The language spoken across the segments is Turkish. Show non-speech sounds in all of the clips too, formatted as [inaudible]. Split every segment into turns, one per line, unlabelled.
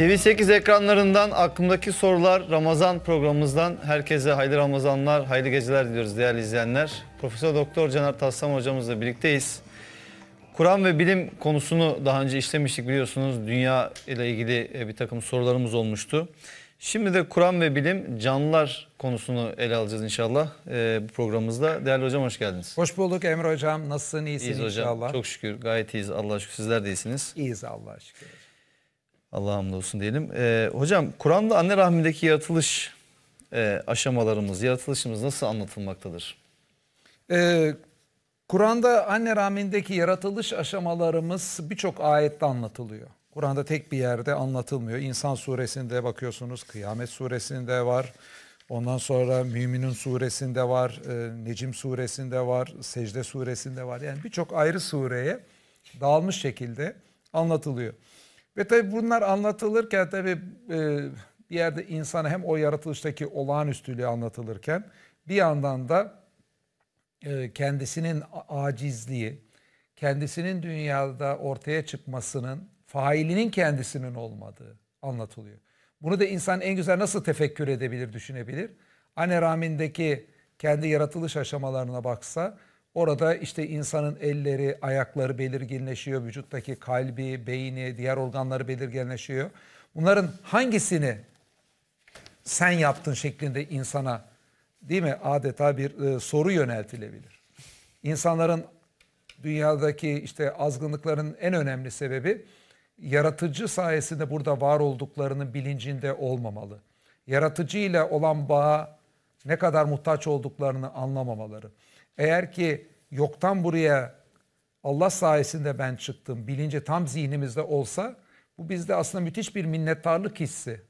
TV8 ekranlarından aklımdaki sorular Ramazan programımızdan herkese hayırlı Ramazanlar, hayırlı geceler diliyoruz değerli izleyenler. Profesör Doktor Caner Tassam hocamızla birlikteyiz. Kur'an ve bilim konusunu daha önce işlemiştik biliyorsunuz. Dünya ile ilgili e, bir takım sorularımız olmuştu. Şimdi de Kur'an ve bilim canlılar konusunu ele alacağız inşallah e, bu programımızda. Değerli hocam hoş geldiniz. Hoş bulduk Emre hocam. Nasılsın? İyisin İyiyiz inşallah. hocam. Çok şükür gayet iyiyiz Allah'a şükür. Sizler de iyisiniz. İyiyiz Allah'a şükür. Allah hamdolsun diyelim. Ee, hocam Kur'an'da anne rahmindeki yaratılış e, aşamalarımız, yaratılışımız nasıl anlatılmaktadır? Ee, Kur'an'da anne rahmindeki yaratılış aşamalarımız
birçok ayette anlatılıyor. Kur'an'da tek bir yerde anlatılmıyor. İnsan suresinde bakıyorsunuz, Kıyamet suresinde var. Ondan sonra Müminin suresinde var, e, Necim suresinde var, Secde suresinde var. Yani birçok ayrı sureye dağılmış şekilde anlatılıyor. Ve tabi bunlar anlatılırken tabi e, bir yerde insana hem o yaratılıştaki olağanüstülüğü anlatılırken bir yandan da e, kendisinin acizliği, kendisinin dünyada ortaya çıkmasının failinin kendisinin olmadığı anlatılıyor. Bunu da insan en güzel nasıl tefekkür edebilir, düşünebilir? Anne rahmindeki kendi yaratılış aşamalarına baksa Orada işte insanın elleri, ayakları belirginleşiyor, vücuttaki kalbi, beyni, diğer organları belirginleşiyor. Bunların hangisini sen yaptın şeklinde insana değil mi adeta bir e, soru yöneltilebilir. İnsanların dünyadaki işte azgınlıkların en önemli sebebi yaratıcı sayesinde burada var olduklarının bilincinde olmamalı. Yaratıcı ile olan bağa ne kadar muhtaç olduklarını anlamamaları. Eğer ki yoktan buraya Allah sayesinde ben çıktım bilinci tam zihnimizde olsa bu bizde aslında müthiş bir minnettarlık hissi.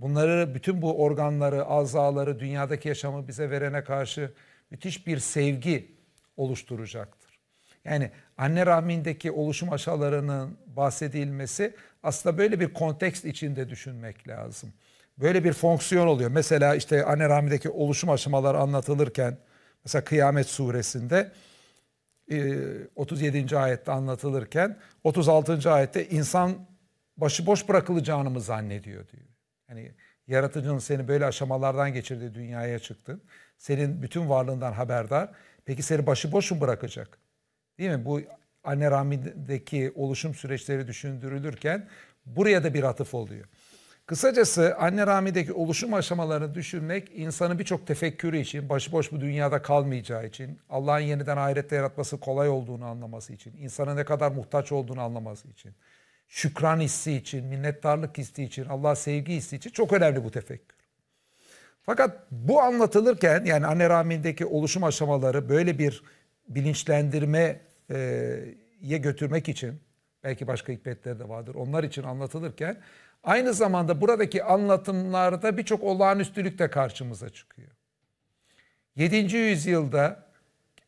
Bunları bütün bu organları, azaları, dünyadaki yaşamı bize verene karşı müthiş bir sevgi oluşturacaktır. Yani anne rahmindeki oluşum aşalarının bahsedilmesi aslında böyle bir kontekst içinde düşünmek lazım. Böyle bir fonksiyon oluyor. Mesela işte anne rahmindeki oluşum aşamaları anlatılırken Mesela Kıyamet suresinde 37. E, ayette anlatılırken 36. ayette insan başıboş bırakılacağını mı zannediyor diyor. Yani yaratıcının seni böyle aşamalardan geçirdi dünyaya çıktın. Senin bütün varlığından haberdar. Peki seni başıboş mu bırakacak? Değil mi? Bu anne rahmindeki oluşum süreçleri düşündürülürken buraya da bir atıf oluyor. Kısacası anne rahmindeki oluşum aşamalarını düşünmek insanı birçok tefekkürü için, başıboş bu dünyada kalmayacağı için, Allah'ın yeniden ahirette yaratması kolay olduğunu anlaması için, insana ne kadar muhtaç olduğunu anlaması için, şükran hissi için, minnettarlık hissi için, Allah'a sevgi hissi için çok önemli bu tefekkür. Fakat bu anlatılırken yani anne rahmindeki oluşum aşamaları böyle bir bilinçlendirmeye götürmek için belki başka hikmetleri de vardır onlar için anlatılırken Aynı zamanda buradaki anlatımlarda birçok olağanüstülük de karşımıza çıkıyor. 7. yüzyılda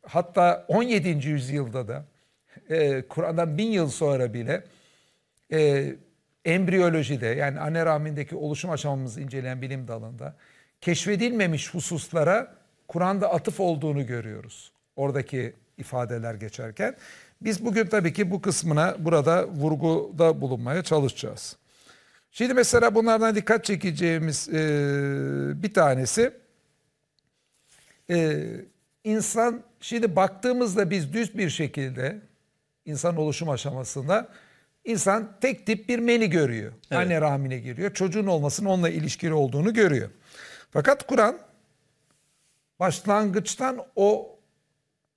hatta 17. yüzyılda da e, Kur'an'dan bin yıl sonra bile e, embriyolojide yani anne rahmindeki oluşum aşamamızı inceleyen bilim dalında keşfedilmemiş hususlara Kur'an'da atıf olduğunu görüyoruz. Oradaki ifadeler geçerken. Biz bugün tabii ki bu kısmına burada vurguda bulunmaya çalışacağız. Şimdi mesela bunlardan dikkat çekeceğimiz e, bir tanesi e, insan şimdi baktığımızda biz düz bir şekilde insan oluşum aşamasında insan tek tip bir meni görüyor. Evet. Anne rahmine giriyor. Çocuğun olmasının onunla ilişkili olduğunu görüyor. Fakat Kur'an başlangıçtan o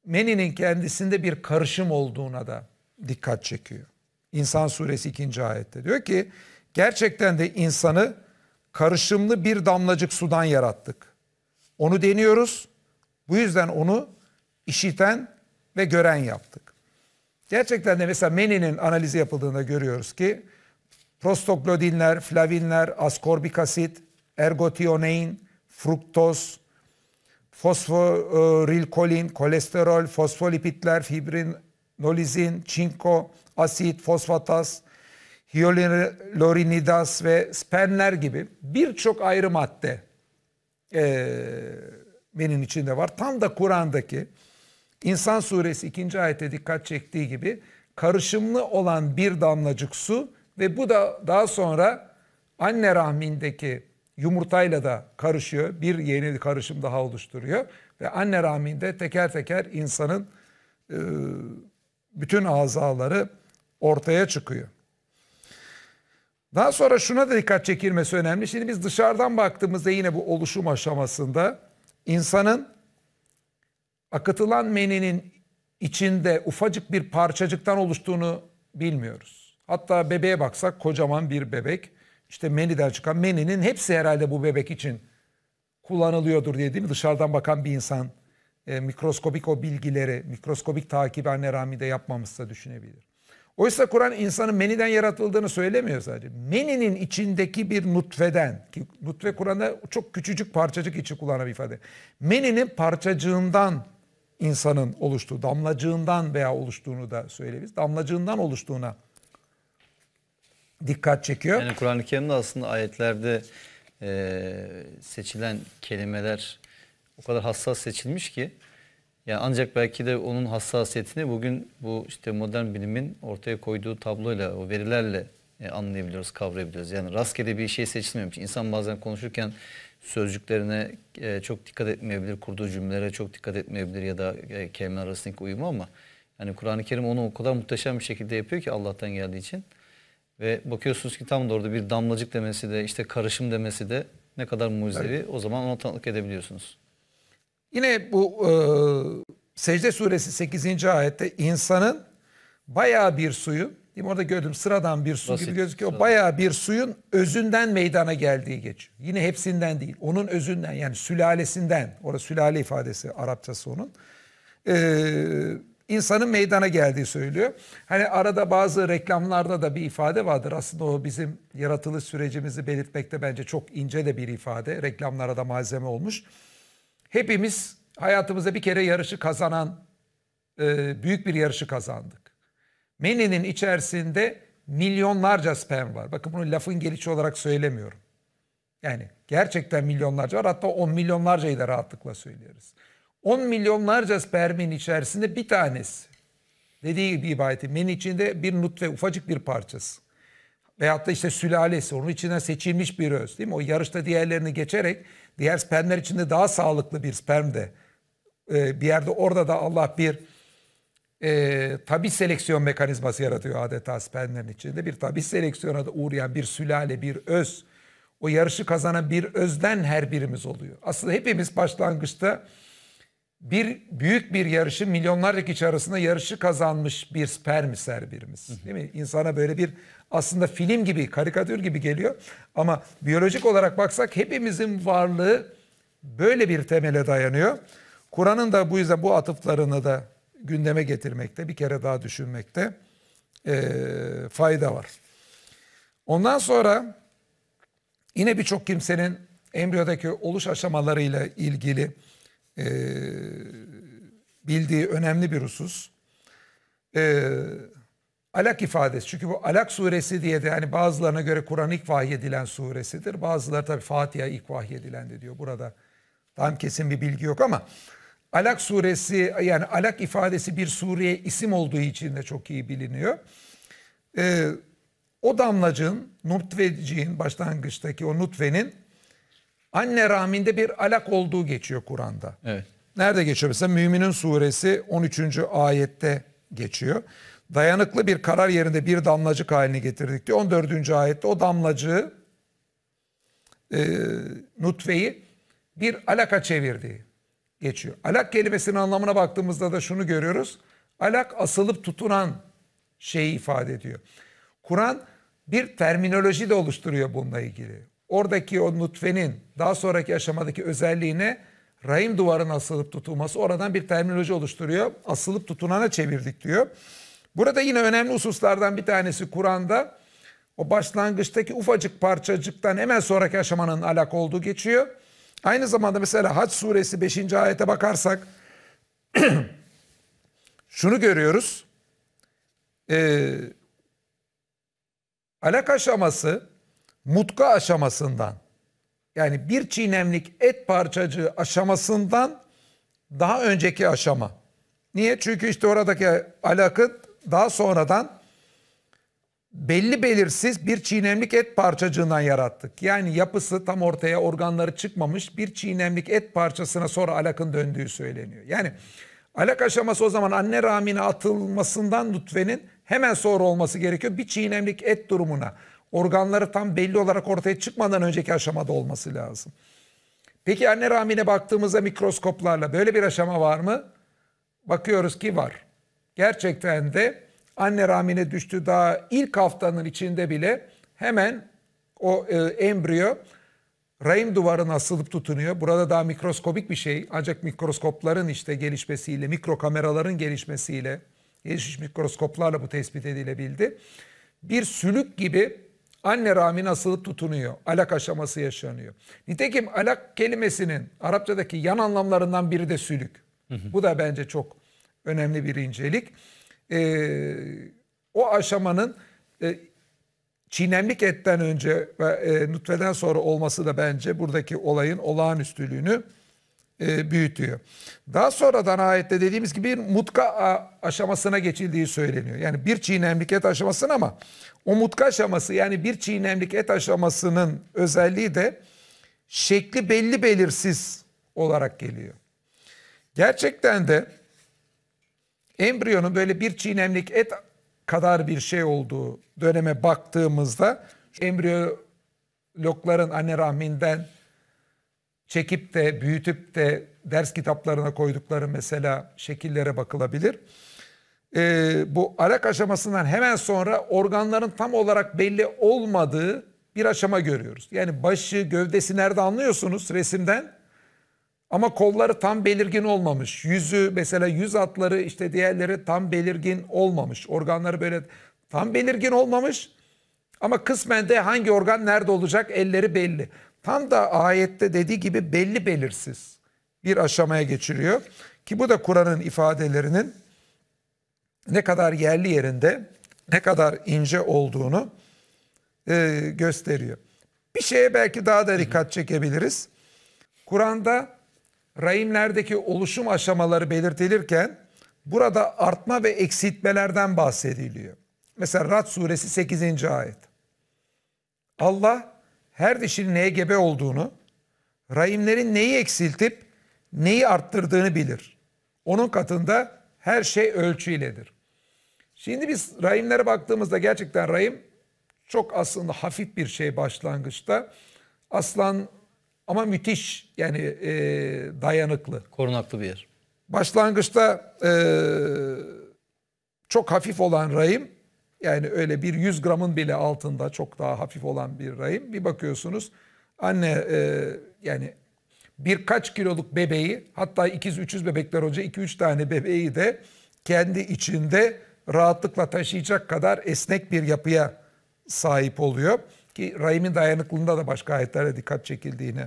meninin kendisinde bir karışım olduğuna da dikkat çekiyor. İnsan suresi ikinci ayette diyor ki Gerçekten de insanı karışımlı bir damlacık sudan yarattık. Onu deniyoruz. Bu yüzden onu işiten ve gören yaptık. Gerçekten de mesela meninin analizi yapıldığında görüyoruz ki prostoglodinler, flavinler, askorbik asit, ergotionein, fruktoz, fosforilkolin, kolesterol, fosfolipitler, fibrinolizin, çinko, asit, fosfatas hyaluronidas ve spenler gibi birçok ayrı madde e, benim içinde var. Tam da Kur'an'daki İnsan suresi ikinci ayete dikkat çektiği gibi karışımlı olan bir damlacık su ve bu da daha sonra anne rahmindeki yumurtayla da karışıyor. Bir yeni karışım daha oluşturuyor ve anne rahminde teker teker insanın e, bütün azaları ortaya çıkıyor. Daha sonra şuna da dikkat çekilmesi önemli. Şimdi biz dışarıdan baktığımızda yine bu oluşum aşamasında insanın akıtılan meninin içinde ufacık bir parçacıktan oluştuğunu bilmiyoruz. Hatta bebeğe baksak kocaman bir bebek. İşte meniden çıkan meninin hepsi herhalde bu bebek için kullanılıyordur diye değil mi? Dışarıdan bakan bir insan e, mikroskobik o bilgileri, mikroskobik takibi anne rahminde yapmamışsa düşünebilir. Oysa Kur'an insanın meniden yaratıldığını söylemiyor sadece. Meninin içindeki bir nutfeden ki nutfe Kur'an'da çok küçücük parçacık içi kullanan bir ifade. Meninin parçacığından insanın oluştuğu, damlacığından veya oluştuğunu da söyleyebiliriz. Damlacığından oluştuğuna
dikkat çekiyor. Yani Kur'an-ı Kerim'de aslında ayetlerde e, seçilen kelimeler o kadar hassas seçilmiş ki yani ancak belki de onun hassasiyetini bugün bu işte modern bilimin ortaya koyduğu tabloyla, o verilerle e, anlayabiliyoruz, kavrayabiliyoruz. Yani rastgele bir şey seçilmiyormuş. İnsan bazen konuşurken sözcüklerine e, çok dikkat etmeyebilir, kurduğu cümlelere çok dikkat etmeyebilir ya da e, kelime arasındaki uyumu ama yani Kur'an-ı Kerim onu o kadar muhteşem bir şekilde yapıyor ki Allah'tan geldiği için. Ve bakıyorsunuz ki tam da orada bir damlacık demesi de işte karışım demesi de ne kadar mucizevi evet. o zaman ona tanıklık edebiliyorsunuz.
Yine bu e, Secde suresi 8. ayette insanın bayağı bir suyun, değil mi? orada gördüm sıradan bir su Basit, gibi gözüküyor. Sıradan. Bayağı bir suyun özünden meydana geldiği geçiyor. Yine hepsinden değil, onun özünden yani sülalesinden, orada sülale ifadesi Arapçası onun. Ee, insanın meydana geldiği söylüyor. Hani arada bazı reklamlarda da bir ifade vardır. Aslında o bizim yaratılış sürecimizi belirtmekte bence çok ince de bir ifade. Reklamlara da malzeme olmuş hepimiz hayatımızda bir kere yarışı kazanan, e, büyük bir yarışı kazandık. Menenin içerisinde milyonlarca sperm var. Bakın bunu lafın gelişi olarak söylemiyorum. Yani gerçekten milyonlarca var. Hatta on milyonlarcayı da rahatlıkla söyleriz. On milyonlarca spermin içerisinde bir tanesi. Dediği gibi ibadeti. Menin içinde bir nutfe, ufacık bir parçası. Veyahut da işte sülalesi. Onun içinden seçilmiş bir öz değil mi? O yarışta diğerlerini geçerek diğer spermler içinde daha sağlıklı bir sperm de e, bir yerde orada da Allah bir e, tabi seleksiyon mekanizması yaratıyor adeta spermlerin içinde. Bir tabi seleksiyona da uğrayan bir sülale, bir öz, o yarışı kazanan bir özden her birimiz oluyor. Aslında hepimiz başlangıçta bir büyük bir yarışı milyonlarca kişi arasında yarışı kazanmış bir sperm her Değil mi? İnsana böyle bir aslında film gibi, karikatür gibi geliyor. Ama biyolojik olarak baksak hepimizin varlığı böyle bir temele dayanıyor. Kur'an'ın da bu yüzden bu atıflarını da gündeme getirmekte, bir kere daha düşünmekte e, fayda var. Ondan sonra yine birçok kimsenin embriyodaki oluş aşamalarıyla ilgili e, bildiği önemli bir husus. E, alak ifadesi. Çünkü bu Alak suresi diye de yani bazılarına göre Kur'an ilk vahyedilen suresidir. Bazıları tabi Fatiha ilk vahyedilen de diyor. Burada tam kesin bir bilgi yok ama Alak suresi yani Alak ifadesi bir sureye isim olduğu için de çok iyi biliniyor. Ee, o damlacığın, nutveciğin başlangıçtaki o nutvenin anne rahminde bir alak olduğu geçiyor Kur'an'da. Evet. Nerede geçiyor? Mesela Müminin Suresi 13. ayette geçiyor. Dayanıklı bir karar yerinde bir damlacık haline getirdik diyor. 14. ayette o damlacığı e, nutfeyi bir alaka çevirdiği geçiyor. Alak kelimesinin anlamına baktığımızda da şunu görüyoruz. Alak asılıp tutunan şeyi ifade ediyor. Kur'an bir terminoloji de oluşturuyor bununla ilgili oradaki o nutfenin daha sonraki aşamadaki özelliğini rahim duvarına asılıp tutulması oradan bir terminoloji oluşturuyor. Asılıp tutunana çevirdik diyor. Burada yine önemli hususlardan bir tanesi Kur'an'da o başlangıçtaki ufacık parçacıktan hemen sonraki aşamanın alak olduğu geçiyor. Aynı zamanda mesela Haç suresi 5. ayete bakarsak [clears throat] şunu görüyoruz. Ee, alak aşaması mutka aşamasından yani bir çiğnemlik et parçacığı aşamasından daha önceki aşama. Niye? Çünkü işte oradaki alakıt daha sonradan belli belirsiz bir çiğnemlik et parçacığından yarattık. Yani yapısı tam ortaya organları çıkmamış bir çiğnemlik et parçasına sonra alakın döndüğü söyleniyor. Yani alak aşaması o zaman anne rahmine atılmasından nutfenin hemen sonra olması gerekiyor bir çiğnemlik et durumuna organları tam belli olarak ortaya çıkmadan önceki aşamada olması lazım. Peki anne rahmine baktığımızda mikroskoplarla böyle bir aşama var mı? Bakıyoruz ki var. Gerçekten de anne rahmine düştü daha ilk haftanın içinde bile hemen o e, embriyo rahim duvarına asılıp tutunuyor. Burada daha mikroskobik bir şey ancak mikroskopların işte gelişmesiyle, mikro kameraların gelişmesiyle, gelişmiş mikroskoplarla bu tespit edilebildi. Bir sülük gibi anne rahmin asılı tutunuyor. Alak aşaması yaşanıyor. Nitekim alak kelimesinin Arapçadaki yan anlamlarından biri de sülük. Hı hı. Bu da bence çok önemli bir incelik. Ee, o aşamanın e, çiğnemlik etten önce ve e, nutfeden sonra olması da bence buradaki olayın olağanüstülüğünü e, büyütüyor. Daha sonradan ayette dediğimiz gibi bir mutka aşamasına geçildiği söyleniyor. Yani bir çiğnemlik et aşamasına ama o mutka aşaması yani bir çiğnemlik et aşamasının özelliği de şekli belli belirsiz olarak geliyor. Gerçekten de embriyonun böyle bir çiğnemlik et kadar bir şey olduğu döneme baktığımızda embriyo lokların anne rahminden çekip de büyütüp de ders kitaplarına koydukları mesela şekillere bakılabilir. Ee, bu arak aşamasından hemen sonra organların tam olarak belli olmadığı bir aşama görüyoruz. Yani başı, gövdesi nerede anlıyorsunuz resimden. Ama kolları tam belirgin olmamış. Yüzü mesela yüz atları işte diğerleri tam belirgin olmamış. Organları böyle tam belirgin olmamış. Ama kısmen de hangi organ nerede olacak elleri belli tam da ayette dediği gibi belli belirsiz bir aşamaya geçiriyor. Ki bu da Kur'an'ın ifadelerinin ne kadar yerli yerinde, ne kadar ince olduğunu e, gösteriyor. Bir şeye belki daha da dikkat çekebiliriz. Kur'an'da rahimlerdeki oluşum aşamaları belirtilirken burada artma ve eksiltmelerden bahsediliyor. Mesela Rad suresi 8. ayet. Allah her dişinin neye gebe olduğunu, rahimlerin neyi eksiltip neyi arttırdığını bilir. Onun katında her şey ölçüyledir. Şimdi biz rahimlere baktığımızda gerçekten rahim çok aslında hafif bir şey başlangıçta. Aslan ama müthiş yani e, dayanıklı. Korunaklı bir yer. Başlangıçta e, çok hafif olan rahim yani öyle bir 100 gramın bile altında çok daha hafif olan bir rahim. Bir bakıyorsunuz anne e, yani birkaç kiloluk bebeği hatta ikiz üçüz bebekler hoca iki üç tane bebeği de kendi içinde rahatlıkla taşıyacak kadar esnek bir yapıya sahip oluyor. Ki rahimin dayanıklılığında da başka ayetlere dikkat çekildiğini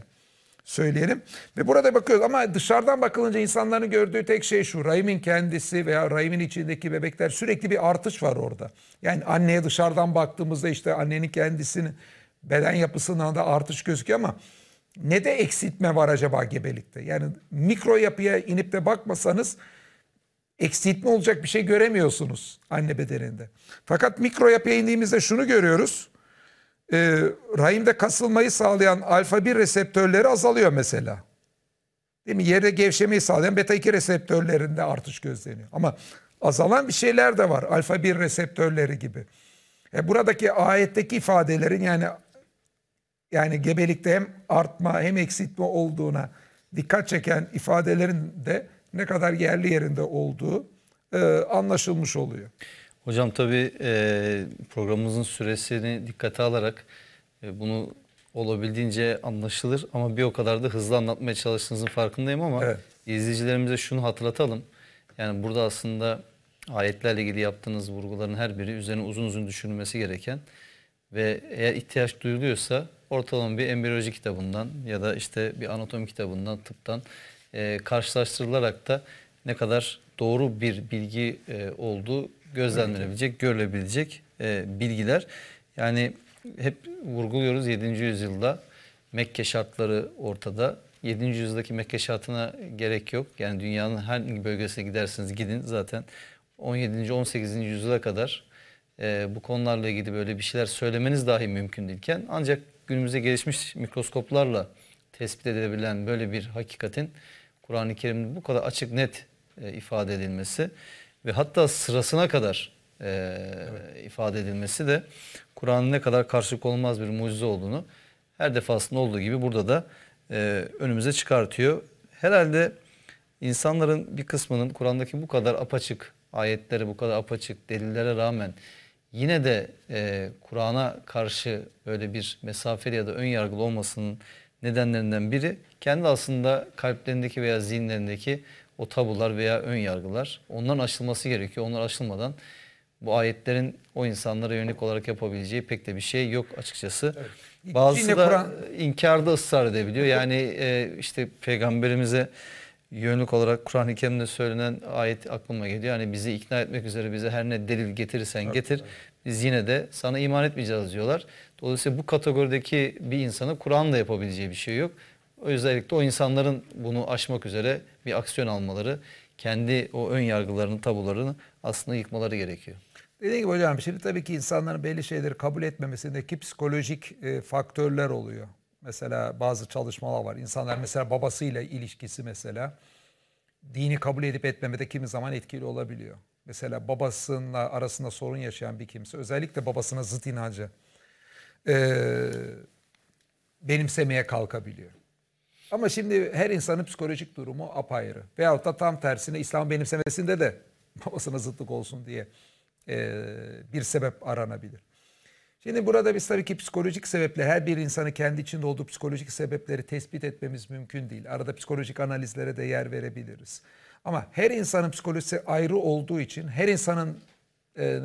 söyleyelim. Ve burada bakıyoruz ama dışarıdan bakılınca insanların gördüğü tek şey şu. Rahimin kendisi veya rahimin içindeki bebekler sürekli bir artış var orada. Yani anneye dışarıdan baktığımızda işte annenin kendisinin beden yapısından da artış gözüküyor ama ne de eksiltme var acaba gebelikte? Yani mikro yapıya inip de bakmasanız eksiltme olacak bir şey göremiyorsunuz anne bedeninde. Fakat mikro yapıya indiğimizde şunu görüyoruz e, rahimde kasılmayı sağlayan alfa 1 reseptörleri azalıyor mesela. Değil mi? Yerde gevşemeyi sağlayan beta 2 reseptörlerinde artış gözleniyor. Ama azalan bir şeyler de var. Alfa 1 reseptörleri gibi. E, buradaki ayetteki ifadelerin yani yani gebelikte hem artma hem eksiltme olduğuna dikkat çeken ifadelerin de ne kadar yerli yerinde olduğu e, anlaşılmış oluyor.
Hocam tabii e, programımızın süresini dikkate alarak e, bunu olabildiğince anlaşılır ama bir o kadar da hızlı anlatmaya çalıştığınızın farkındayım ama evet. izleyicilerimize şunu hatırlatalım. Yani burada aslında ayetlerle ilgili yaptığınız vurguların her biri üzerine uzun uzun düşünülmesi gereken ve eğer ihtiyaç duyuluyorsa ortalama bir embriyoloji kitabından ya da işte bir anatomi kitabından, tıptan e, karşılaştırılarak da ne kadar doğru bir bilgi e, olduğu gözlemlenebilecek, görülebilecek e, bilgiler. Yani hep vurguluyoruz 7. yüzyılda Mekke şartları ortada. 7. yüzyıldaki Mekke şartına gerek yok. Yani dünyanın her bölgesine giderseniz gidin zaten 17. 18. yüzyıla kadar e, bu konularla ilgili böyle bir şeyler söylemeniz dahi mümkün değilken ancak günümüzde gelişmiş mikroskoplarla tespit edilebilen böyle bir hakikatin Kur'an-ı Kerim'de bu kadar açık net e, ifade edilmesi ve hatta sırasına kadar e, evet. ifade edilmesi de Kur'an'ın ne kadar karşılık olmaz bir mucize olduğunu her defasında olduğu gibi burada da e, önümüze çıkartıyor. Herhalde insanların bir kısmının Kur'an'daki bu kadar apaçık ayetlere, bu kadar apaçık delillere rağmen yine de e, Kur'an'a karşı böyle bir mesafeli ya da ön yargılı olmasının nedenlerinden biri kendi aslında kalplerindeki veya zihinlerindeki o tabular veya ön yargılar onların aşılması gerekiyor. Onlar aşılmadan bu ayetlerin o insanlara yönelik olarak yapabileceği pek de bir şey yok açıkçası. Evet. Bazısı Yine da Kur'an... inkarda ısrar edebiliyor. Yani e, işte peygamberimize yönelik olarak Kur'an-ı Kerim'de söylenen ayet aklıma geliyor. Yani bizi ikna etmek üzere bize her ne delil getirirsen evet, getir. Biz yine de sana iman etmeyeceğiz diyorlar. Dolayısıyla bu kategorideki bir insanı Kur'an'la yapabileceği bir şey yok. Özellikle o insanların bunu aşmak üzere bir aksiyon almaları, kendi o ön yargılarını, tabularını aslında yıkmaları gerekiyor.
Dediğim gibi hocam şimdi tabii ki insanların belli şeyleri kabul etmemesindeki psikolojik e, faktörler oluyor. Mesela bazı çalışmalar var. İnsanlar mesela babasıyla ilişkisi mesela dini kabul edip etmemede kimi zaman etkili olabiliyor. Mesela babasıyla arasında sorun yaşayan bir kimse özellikle babasına zıt inancı e, benimsemeye kalkabiliyor. Ama şimdi her insanın psikolojik durumu apayrı. Veyahut da tam tersine İslam benimsemesinde de [laughs] babasına zıtlık olsun diye e, bir sebep aranabilir. Şimdi burada biz tabii ki psikolojik sebeple her bir insanı kendi içinde olduğu psikolojik sebepleri tespit etmemiz mümkün değil. Arada psikolojik analizlere de yer verebiliriz. Ama her insanın psikolojisi ayrı olduğu için her insanın e,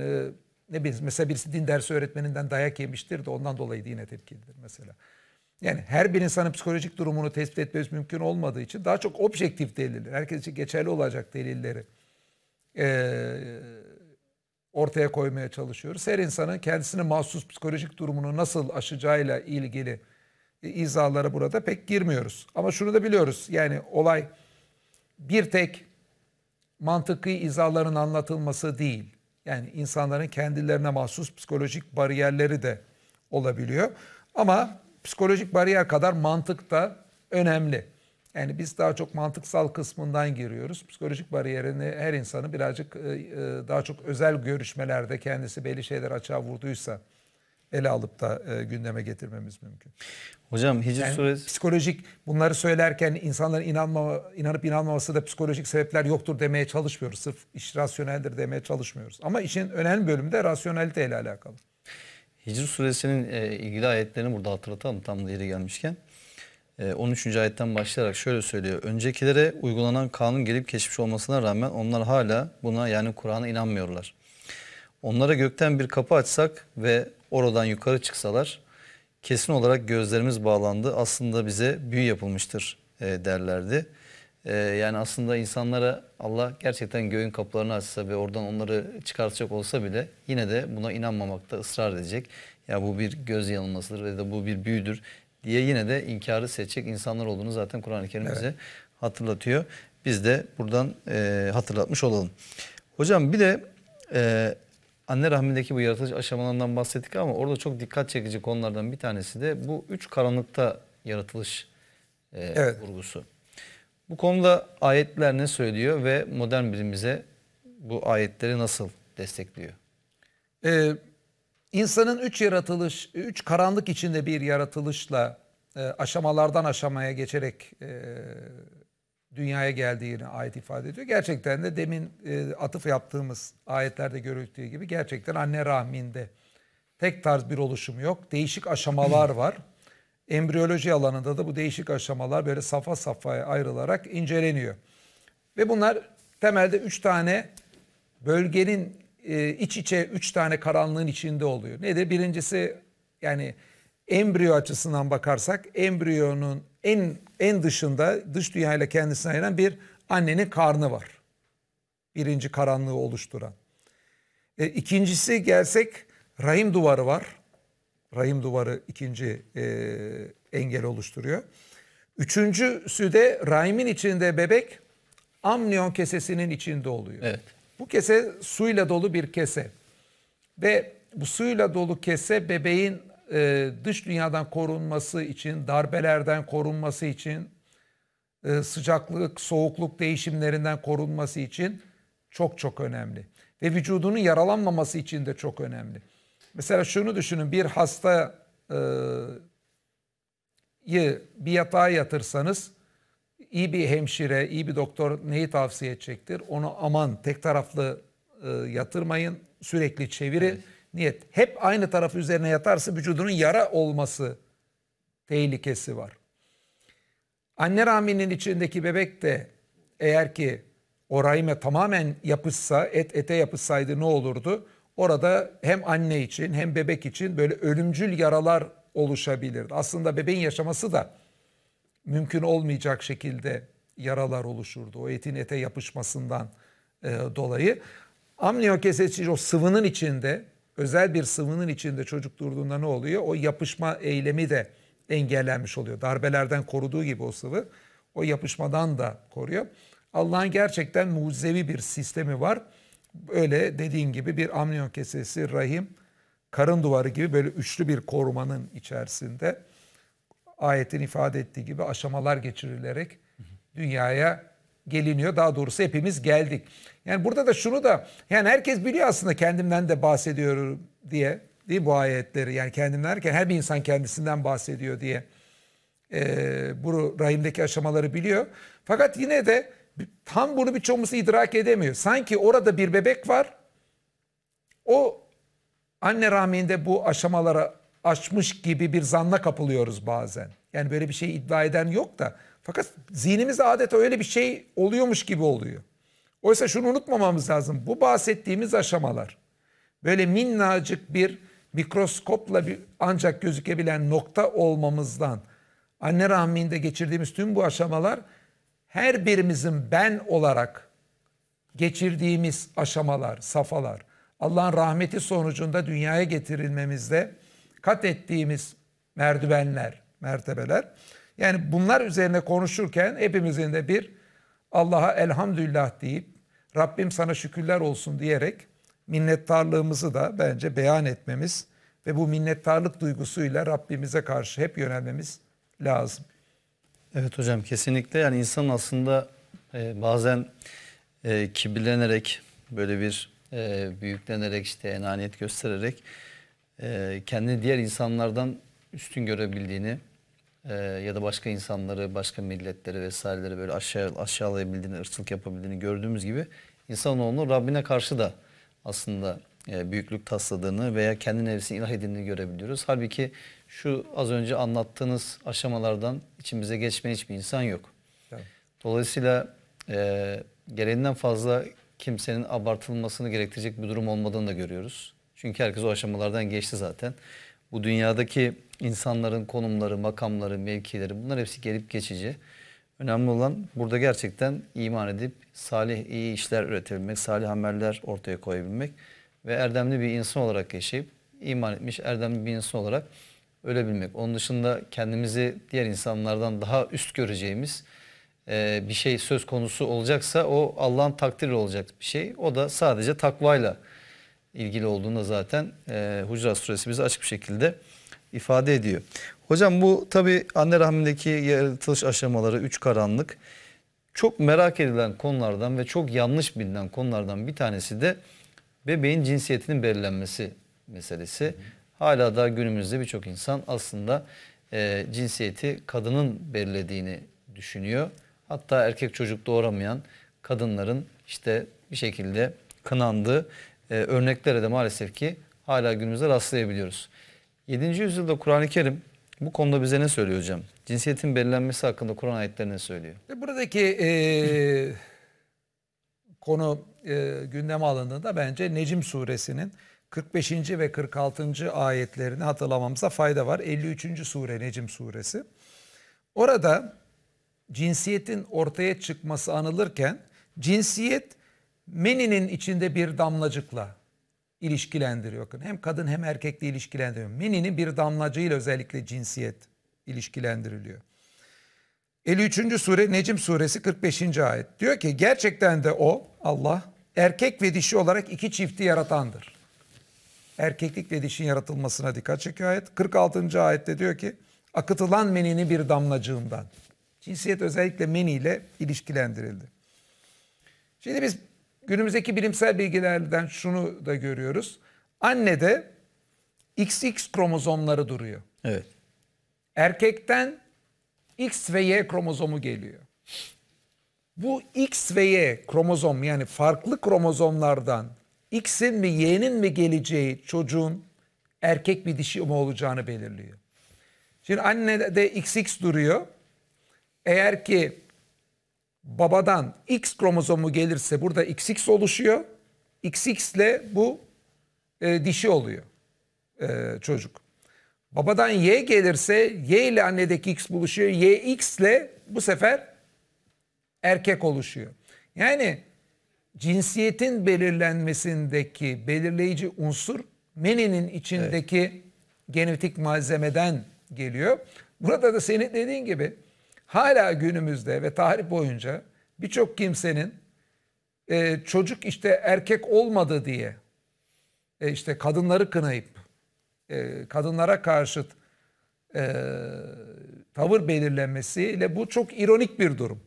ne bileyim mesela birisi din dersi öğretmeninden dayak yemiştir de ondan dolayı dine tepkilidir mesela. Yani her bir insanın psikolojik durumunu tespit etmemiz mümkün olmadığı için daha çok objektif deliller, herkes için geçerli olacak delilleri e, ortaya koymaya çalışıyoruz. Her insanın kendisine mahsus psikolojik durumunu nasıl aşacağıyla ilgili e, burada pek girmiyoruz. Ama şunu da biliyoruz yani olay bir tek mantıklı izahların anlatılması değil. Yani insanların kendilerine mahsus psikolojik bariyerleri de olabiliyor. Ama psikolojik bariyer kadar mantık da önemli. Yani biz daha çok mantıksal kısmından giriyoruz. Psikolojik bariyerini her insanı birazcık e, e, daha çok özel görüşmelerde kendisi belli şeyler açığa vurduysa ele alıp da e, gündeme getirmemiz mümkün.
Hocam Hicr yani suresi...
Psikolojik bunları söylerken insanların inanma, inanıp inanmaması da psikolojik sebepler yoktur demeye çalışmıyoruz. Sırf iş rasyoneldir demeye çalışmıyoruz. Ama işin önemli bölümde rasyonelite ile alakalı.
Hicr suresinin e, ilgili ayetlerini burada hatırlatalım tam da yeri gelmişken. E, 13. ayetten başlayarak şöyle söylüyor. Öncekilere uygulanan kanun gelip geçmiş olmasına rağmen onlar hala buna yani Kur'an'a inanmıyorlar. Onlara gökten bir kapı açsak ve oradan yukarı çıksalar kesin olarak gözlerimiz bağlandı aslında bize büyü yapılmıştır e, derlerdi. Ee, yani aslında insanlara Allah gerçekten göğün kapılarını açsa ve oradan onları çıkartacak olsa bile yine de buna inanmamakta ısrar edecek. Ya bu bir göz yanılmasıdır ya da bu bir büyüdür diye yine de inkarı seçecek insanlar olduğunu zaten Kur'an-ı Kerim evet. hatırlatıyor. Biz de buradan e, hatırlatmış olalım. Hocam bir de e, anne rahmindeki bu yaratılış aşamalarından bahsettik ama orada çok dikkat çekici konulardan bir tanesi de bu üç karanlıkta yaratılış e, evet. vurgusu. Bu konuda ayetler ne söylüyor ve modern bilimize bu ayetleri nasıl destekliyor?
Ee, insanın üç yaratılış, üç karanlık içinde bir yaratılışla e, aşamalardan aşamaya geçerek e, dünyaya geldiğini ayet ifade ediyor. Gerçekten de demin e, atıf yaptığımız ayetlerde görüldüğü gibi gerçekten anne rahminde tek tarz bir oluşum yok. Değişik aşamalar var. Embriyoloji alanında da bu değişik aşamalar böyle safa safhaya ayrılarak inceleniyor. Ve bunlar temelde üç tane bölgenin e, iç içe üç tane karanlığın içinde oluyor. Nedir? Birincisi yani embriyo açısından bakarsak embriyonun en en dışında dış dünyayla kendisine ayıran bir annenin karnı var. Birinci karanlığı oluşturan. E, ikincisi gelsek rahim duvarı var rahim duvarı ikinci e, engel oluşturuyor. Üçüncüsü de rahimin içinde bebek amniyon kesesinin içinde oluyor. Evet. Bu kese suyla dolu bir kese. Ve bu suyla dolu kese bebeğin e, dış dünyadan korunması için, darbelerden korunması için, e, sıcaklık, soğukluk değişimlerinden korunması için çok çok önemli. Ve vücudunun yaralanmaması için de çok önemli. Mesela şunu düşünün bir hastayı bir yatağa yatırsanız iyi bir hemşire, iyi bir doktor neyi tavsiye edecektir? Onu aman tek taraflı yatırmayın sürekli çeviri evet. niyet. Hep aynı tarafı üzerine yatarsa vücudunun yara olması tehlikesi var. Anne rahminin içindeki bebek de eğer ki orayme tamamen yapışsa, et ete yapışsaydı ne olurdu? Orada hem anne için hem bebek için böyle ölümcül yaralar oluşabilirdi. Aslında bebeğin yaşaması da mümkün olmayacak şekilde yaralar oluşurdu. O etin ete yapışmasından e, dolayı. Amniyon kesici o sıvının içinde özel bir sıvının içinde çocuk durduğunda ne oluyor? O yapışma eylemi de engellenmiş oluyor. Darbelerden koruduğu gibi o sıvı o yapışmadan da koruyor. Allah'ın gerçekten mucizevi bir sistemi var öyle dediğin gibi bir amniyon kesesi, rahim, karın duvarı gibi böyle üçlü bir korumanın içerisinde ayetin ifade ettiği gibi aşamalar geçirilerek dünyaya geliniyor. Daha doğrusu hepimiz geldik. Yani burada da şunu da yani herkes biliyor aslında kendimden de bahsediyorum diye değil bu ayetleri. Yani kendimden derken her bir insan kendisinden bahsediyor diye. Ee, bu rahimdeki aşamaları biliyor. Fakat yine de tam bunu birçoğumuz idrak edemiyor. Sanki orada bir bebek var. O anne rahminde bu aşamalara açmış gibi bir zanla kapılıyoruz bazen. Yani böyle bir şey iddia eden yok da. Fakat zihnimiz adeta öyle bir şey oluyormuş gibi oluyor. Oysa şunu unutmamamız lazım. Bu bahsettiğimiz aşamalar böyle minnacık bir mikroskopla bir ancak gözükebilen nokta olmamızdan anne rahminde geçirdiğimiz tüm bu aşamalar her birimizin ben olarak geçirdiğimiz aşamalar, safalar, Allah'ın rahmeti sonucunda dünyaya getirilmemizde kat ettiğimiz merdivenler, mertebeler. Yani bunlar üzerine konuşurken hepimizin de bir Allah'a elhamdülillah deyip Rabbim sana şükürler olsun diyerek minnettarlığımızı da bence beyan etmemiz ve bu minnettarlık duygusuyla Rabbimize karşı hep yönelmemiz lazım.
Evet hocam kesinlikle yani insan aslında e, bazen e, kibirlenerek böyle bir e, büyüklenerek işte enaniyet göstererek e, kendini diğer insanlardan üstün görebildiğini e, ya da başka insanları, başka milletleri vesaireleri böyle aşağı aşağılayabildiğini, ırkçılık yapabildiğini gördüğümüz gibi insanoğlunu Rabbine karşı da aslında e, büyüklük tasladığını veya kendi nefsini ilah edindiğini görebiliyoruz. Halbuki şu az önce anlattığınız aşamalardan içimize geçmeyen hiçbir insan yok. Evet. Dolayısıyla e, gereğinden fazla kimsenin abartılmasını gerektirecek bir durum olmadığını da görüyoruz. Çünkü herkes o aşamalardan geçti zaten. Bu dünyadaki insanların konumları, makamları, mevkileri bunlar hepsi gelip geçici. Önemli olan burada gerçekten iman edip salih iyi işler üretebilmek, salih ameller ortaya koyabilmek ve erdemli bir insan olarak yaşayıp iman etmiş erdemli bir insan olarak ölebilmek. Onun dışında kendimizi diğer insanlardan daha üst göreceğimiz e, bir şey söz konusu olacaksa o Allah'ın takdiri olacak bir şey. O da sadece takvayla ilgili olduğunda zaten e, Hucurat Suresi bize açık bir şekilde ifade ediyor. Hocam bu tabi anne rahmindeki yaratılış aşamaları, üç karanlık çok merak edilen konulardan ve çok yanlış bilinen konulardan bir tanesi de bebeğin cinsiyetinin belirlenmesi meselesi. Hı hı. Hala da günümüzde birçok insan aslında e, cinsiyeti kadının belirlediğini düşünüyor. Hatta erkek çocuk doğuramayan kadınların işte bir şekilde kınandığı e, örneklere de maalesef ki hala günümüzde rastlayabiliyoruz. 7. yüzyılda Kur'an-ı Kerim bu konuda bize ne söylüyor hocam? Cinsiyetin belirlenmesi hakkında Kur'an ayetleri ne söylüyor?
E, buradaki e, konu e, gündeme alındığında bence Necim suresinin 45. ve 46. ayetlerini hatırlamamıza fayda var. 53. sure Necim suresi. Orada cinsiyetin ortaya çıkması anılırken cinsiyet meninin içinde bir damlacıkla ilişkilendiriyor. Hem kadın hem erkekle ilişkilendiriyor. Meninin bir damlacığıyla özellikle cinsiyet ilişkilendiriliyor. 53. sure Necim suresi 45. ayet. Diyor ki gerçekten de o Allah erkek ve dişi olarak iki çifti yaratandır erkeklikle dişin yaratılmasına dikkat çekiyor ayet. 46. ayette diyor ki akıtılan menini bir damlacığından. Cinsiyet özellikle meniyle ilişkilendirildi. Şimdi biz günümüzdeki bilimsel bilgilerden şunu da görüyoruz. Annede XX kromozomları duruyor. Evet. Erkekten X ve Y kromozomu geliyor. Bu X ve Y kromozom yani farklı kromozomlardan X'in mi Y'nin mi geleceği çocuğun erkek bir dişi mi olacağını belirliyor. Şimdi anne de XX duruyor. Eğer ki babadan X kromozomu gelirse burada XX oluşuyor. XX ile bu e, dişi oluyor e, çocuk. Babadan Y gelirse Y ile annedeki X buluşuyor. YX ile bu sefer erkek oluşuyor. Yani cinsiyetin belirlenmesindeki belirleyici unsur meninin içindeki evet. genetik malzemeden geliyor. Burada da senin dediğin gibi hala günümüzde ve tarih boyunca birçok kimsenin e, çocuk işte erkek olmadı diye e, işte kadınları kınayıp e, kadınlara karşıt e, tavır belirlenmesiyle bu çok ironik bir durum.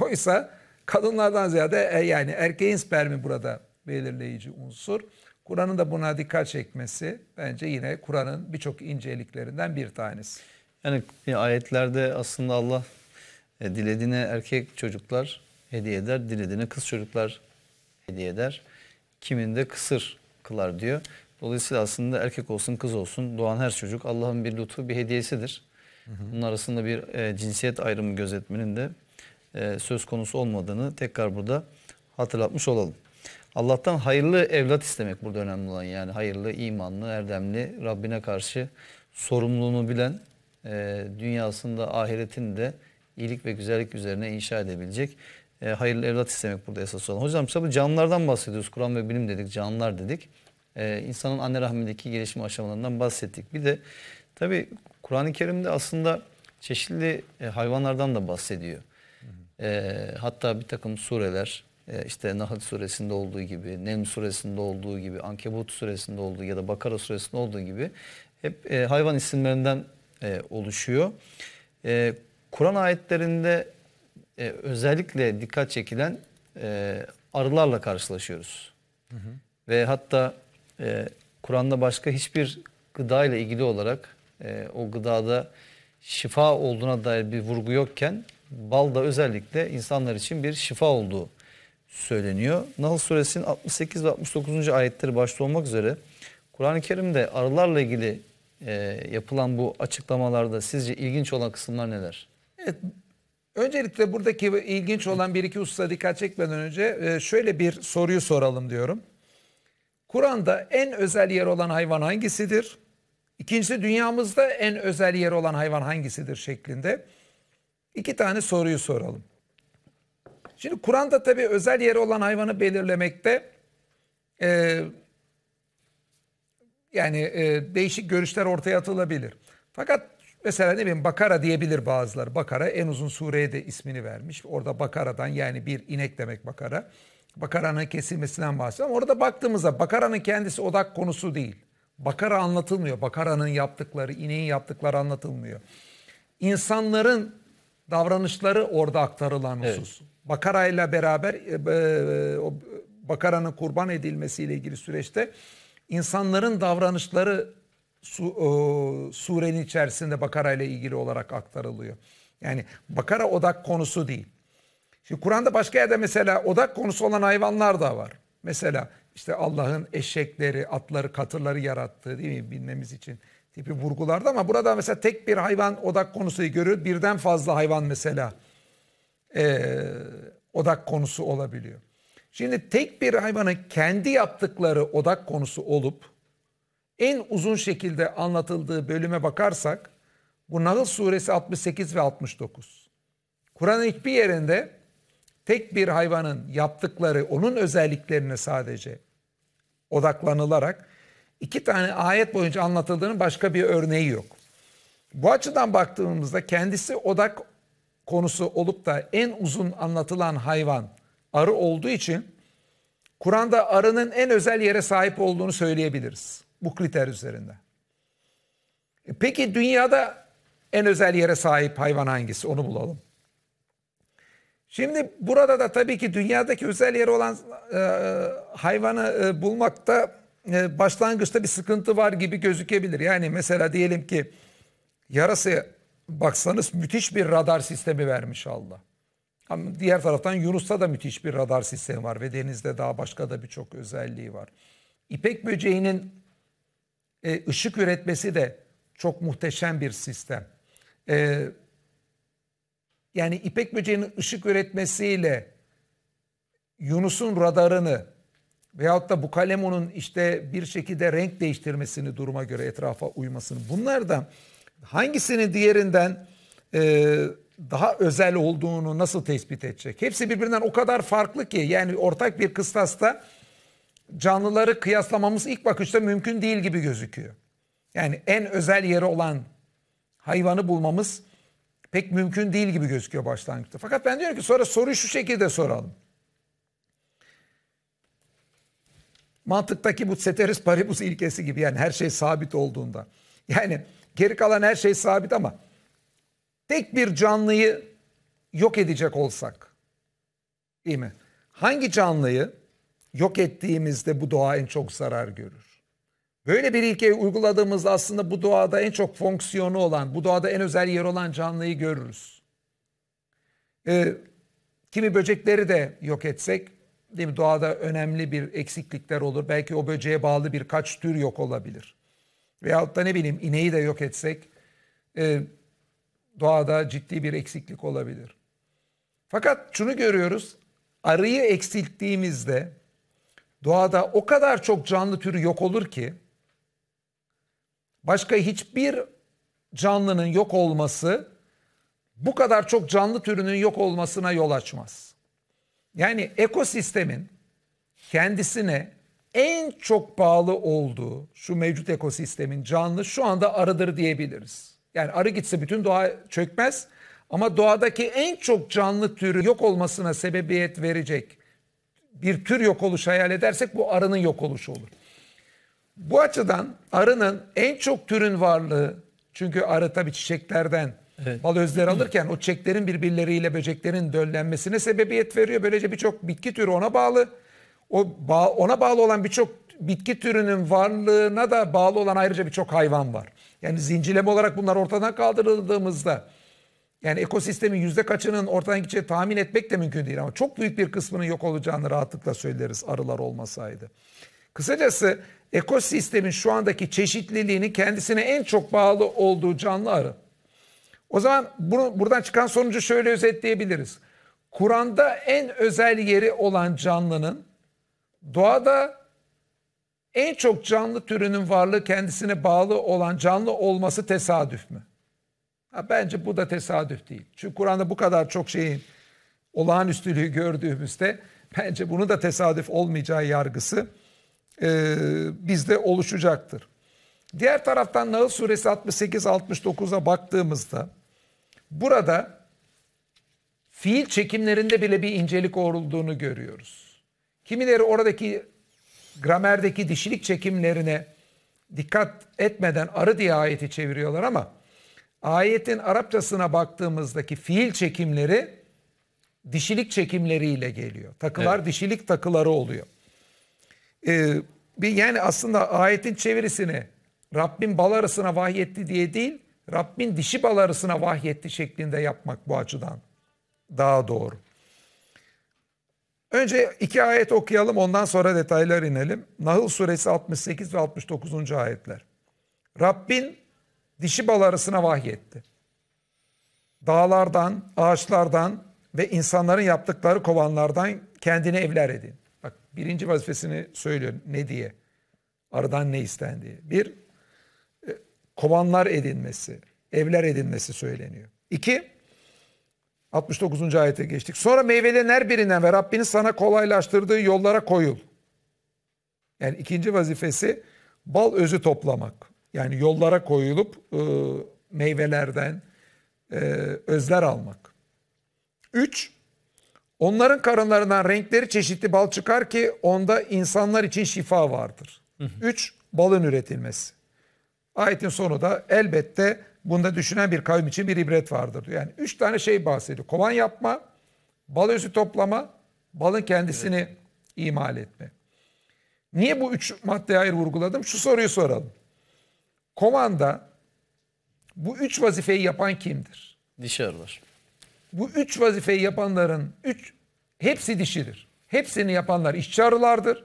Oysa Kadınlardan ziyade e, yani erkeğin spermi burada belirleyici unsur. Kur'an'ın da buna dikkat çekmesi bence yine Kur'an'ın birçok inceliklerinden bir tanesi.
Yani e, ayetlerde aslında Allah e, dilediğine erkek çocuklar hediye eder, dilediğine kız çocuklar hediye eder. Kimin de kısır kılar diyor. Dolayısıyla aslında erkek olsun kız olsun doğan her çocuk Allah'ın bir lütfu bir hediyesidir. Bunun arasında bir e, cinsiyet ayrımı gözetmenin de e, söz konusu olmadığını tekrar burada hatırlatmış olalım. Allah'tan hayırlı evlat istemek burada önemli olan yani hayırlı, imanlı, erdemli, Rabbine karşı sorumluluğunu bilen, e, dünyasında, ahiretinde iyilik ve güzellik üzerine inşa edebilecek e, hayırlı evlat istemek burada esas olan. Hocam işte bu canlılardan bahsediyoruz. Kur'an ve bilim dedik, canlılar dedik. insanın anne rahmindeki gelişim aşamalarından bahsettik. Bir de tabi Kur'an-ı Kerim'de aslında çeşitli hayvanlardan da bahsediyor. E, hatta bir takım sureler e, işte Nahl suresinde olduğu gibi, Nem suresinde olduğu gibi, Ankebut suresinde olduğu ya da Bakara suresinde olduğu gibi hep e, hayvan isimlerinden e, oluşuyor. E, Kur'an ayetlerinde e, özellikle dikkat çekilen e, arılarla karşılaşıyoruz. Hı hı. Ve hatta e, Kur'an'da başka hiçbir gıda ile ilgili olarak e, o gıdada şifa olduğuna dair bir vurgu yokken bal da özellikle insanlar için bir şifa olduğu söyleniyor. Nahl suresinin 68 ve 69. ayetleri başta olmak üzere Kur'an-ı Kerim'de arılarla ilgili e, yapılan bu açıklamalarda sizce ilginç olan kısımlar neler? Evet,
öncelikle buradaki ilginç olan bir iki hususa dikkat çekmeden önce e, şöyle bir soruyu soralım diyorum. Kur'an'da en özel yer olan hayvan hangisidir? İkincisi dünyamızda en özel yer olan hayvan hangisidir şeklinde. İki tane soruyu soralım. Şimdi Kur'an'da tabii özel yeri olan hayvanı belirlemekte e, yani e, değişik görüşler ortaya atılabilir. Fakat mesela ne bileyim Bakara diyebilir bazılar? Bakara en uzun sureye de ismini vermiş. Orada Bakara'dan yani bir inek demek Bakara. Bakara'nın kesilmesinden bahsediyor. Ama orada baktığımızda Bakara'nın kendisi odak konusu değil. Bakara anlatılmıyor. Bakara'nın yaptıkları, ineğin yaptıkları anlatılmıyor. İnsanların davranışları orada aktarılan husus. Bakara ile beraber e, e, Bakara'nın kurban edilmesiyle ilgili süreçte insanların davranışları su, surenin içerisinde Bakara ile ilgili olarak aktarılıyor. Yani Bakara odak konusu değil. Şimdi Kur'an'da başka yerde mesela odak konusu olan hayvanlar da var. Mesela işte Allah'ın eşekleri, atları, katırları yarattığı değil mi bilmemiz için tipi vurgularda ama burada mesela tek bir hayvan odak konusu görüyor. Birden fazla hayvan mesela e, odak konusu olabiliyor. Şimdi tek bir hayvanın kendi yaptıkları odak konusu olup en uzun şekilde anlatıldığı bölüme bakarsak bu Nahl suresi 68 ve 69. Kur'an'ın hiçbir yerinde tek bir hayvanın yaptıkları onun özelliklerine sadece odaklanılarak iki tane ayet boyunca anlatıldığının başka bir örneği yok. Bu açıdan baktığımızda kendisi odak konusu olup da en uzun anlatılan hayvan arı olduğu için Kur'an'da arının en özel yere sahip olduğunu söyleyebiliriz bu kriter üzerinde. E peki dünyada en özel yere sahip hayvan hangisi onu bulalım. Şimdi burada da tabii ki dünyadaki özel yeri olan e, hayvanı e, bulmakta e, başlangıçta bir sıkıntı var gibi gözükebilir. Yani mesela diyelim ki yarası baksanız müthiş bir radar sistemi vermiş Allah. Ama diğer taraftan Yunus'ta da müthiş bir radar sistemi var ve denizde daha başka da birçok özelliği var. İpek böceğinin e, ışık üretmesi de çok muhteşem bir sistem. E, yani ipek böceğinin ışık üretmesiyle Yunus'un radarını veyahut da bu kalemonun işte bir şekilde renk değiştirmesini duruma göre etrafa uymasını bunlar da hangisinin diğerinden e, daha özel olduğunu nasıl tespit edecek? Hepsi birbirinden o kadar farklı ki yani ortak bir kıstasta canlıları kıyaslamamız ilk bakışta mümkün değil gibi gözüküyor. Yani en özel yeri olan hayvanı bulmamız pek mümkün değil gibi gözüküyor başlangıçta. Fakat ben diyorum ki sonra soruyu şu şekilde soralım. mantıktaki bu seteris paribus ilkesi gibi yani her şey sabit olduğunda. Yani geri kalan her şey sabit ama tek bir canlıyı yok edecek olsak değil mi? Hangi canlıyı yok ettiğimizde bu doğa en çok zarar görür? Böyle bir ilkeyi uyguladığımızda aslında bu doğada en çok fonksiyonu olan, bu doğada en özel yer olan canlıyı görürüz. Ee, kimi böcekleri de yok etsek değil mi? Doğada önemli bir eksiklikler olur. Belki o böceğe bağlı birkaç tür yok olabilir. Veyahut da ne bileyim ineği de yok etsek e, doğada ciddi bir eksiklik olabilir. Fakat şunu görüyoruz. Arıyı eksilttiğimizde doğada o kadar çok canlı türü yok olur ki başka hiçbir canlının yok olması bu kadar çok canlı türünün yok olmasına yol açmaz. Yani ekosistemin kendisine en çok bağlı olduğu şu mevcut ekosistemin canlı şu anda arıdır diyebiliriz. Yani arı gitse bütün doğa çökmez ama doğadaki en çok canlı türü yok olmasına sebebiyet verecek bir tür yok oluşu hayal edersek bu arının yok oluşu olur. Bu açıdan arının en çok türün varlığı çünkü arı tabii çiçeklerden Evet. Bal özleri alırken o çeklerin birbirleriyle böceklerin döllenmesine sebebiyet veriyor. Böylece birçok bitki türü ona bağlı. O bağ, ona bağlı olan birçok bitki türünün varlığına da bağlı olan ayrıca birçok hayvan var. Yani zincirleme olarak bunlar ortadan kaldırıldığımızda yani ekosistemin yüzde kaçının ortadan gideceği tahmin etmek de mümkün değil ama çok büyük bir kısmının yok olacağını rahatlıkla söyleriz arılar olmasaydı. Kısacası ekosistemin şu andaki çeşitliliğini kendisine en çok bağlı olduğu canlı arı. O zaman bunu, buradan çıkan sonucu şöyle özetleyebiliriz. Kur'an'da en özel yeri olan canlının doğada en çok canlı türünün varlığı kendisine bağlı olan canlı olması tesadüf mü? Ha, bence bu da tesadüf değil. Çünkü Kur'an'da bu kadar çok şeyin olağanüstülüğü gördüğümüzde bence bunu da tesadüf olmayacağı yargısı e, bizde oluşacaktır. Diğer taraftan Nahl suresi 68-69'a baktığımızda Burada fiil çekimlerinde bile bir incelik olduğunu görüyoruz. Kimileri oradaki gramerdeki dişilik çekimlerine dikkat etmeden arı diye ayeti çeviriyorlar ama ayetin Arapçasına baktığımızdaki fiil çekimleri dişilik çekimleriyle geliyor. Takılar evet. dişilik takıları oluyor. Ee, bir yani aslında ayetin çevirisini Rabbim bal arasına vahyetti diye değil, Rabbin dişi bal arısına vahyetti şeklinde yapmak bu açıdan daha doğru. Önce iki ayet okuyalım ondan sonra detaylar inelim. Nahıl suresi 68 ve 69. ayetler. Rabbin dişi bal arısına vahyetti. Dağlardan, ağaçlardan ve insanların yaptıkları kovanlardan kendine evler edin. Bak birinci vazifesini söylüyor ne diye. Aradan ne istendiği. Bir, kovanlar edinmesi, evler edinmesi söyleniyor. İki, 69. ayete geçtik. Sonra meyvelerin her birinden ve Rabbinin sana kolaylaştırdığı yollara koyul. Yani ikinci vazifesi bal özü toplamak. Yani yollara koyulup e, meyvelerden e, özler almak. Üç, onların karınlarından renkleri çeşitli bal çıkar ki onda insanlar için şifa vardır. Hı hı. Üç, balın üretilmesi. Ayetin sonu da elbette bunda düşünen bir kavim için bir ibret vardır diyor. Yani üç tane şey bahsediyor. Kovan yapma, bal özü toplama, balın kendisini evet. imal etme. Niye bu üç maddeye ayrı vurguladım? Şu soruyu soralım. Komanda bu üç vazifeyi yapan kimdir? Dişarlar. Bu üç vazifeyi yapanların üç hepsi dişidir. Hepsini yapanlar işçi
arılardır.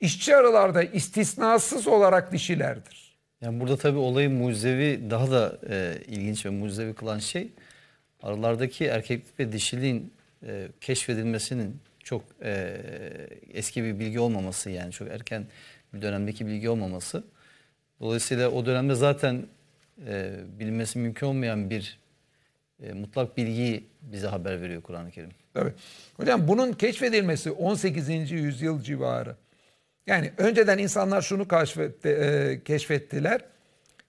İşçi arılar da istisnasız olarak dişilerdir.
Yani burada tabii olayı mucizevi daha da e, ilginç ve mucizevi kılan şey aralardaki erkeklik ve dişiliğin e, keşfedilmesinin çok e, eski bir bilgi olmaması yani çok erken bir dönemdeki bilgi olmaması. Dolayısıyla o dönemde zaten e, bilinmesi mümkün olmayan bir e, mutlak bilgiyi bize haber veriyor Kur'an-ı Kerim. Tabii. Hocam bunun keşfedilmesi 18. yüzyıl
civarı. Yani önceden insanlar şunu keşfetti, e, keşfettiler.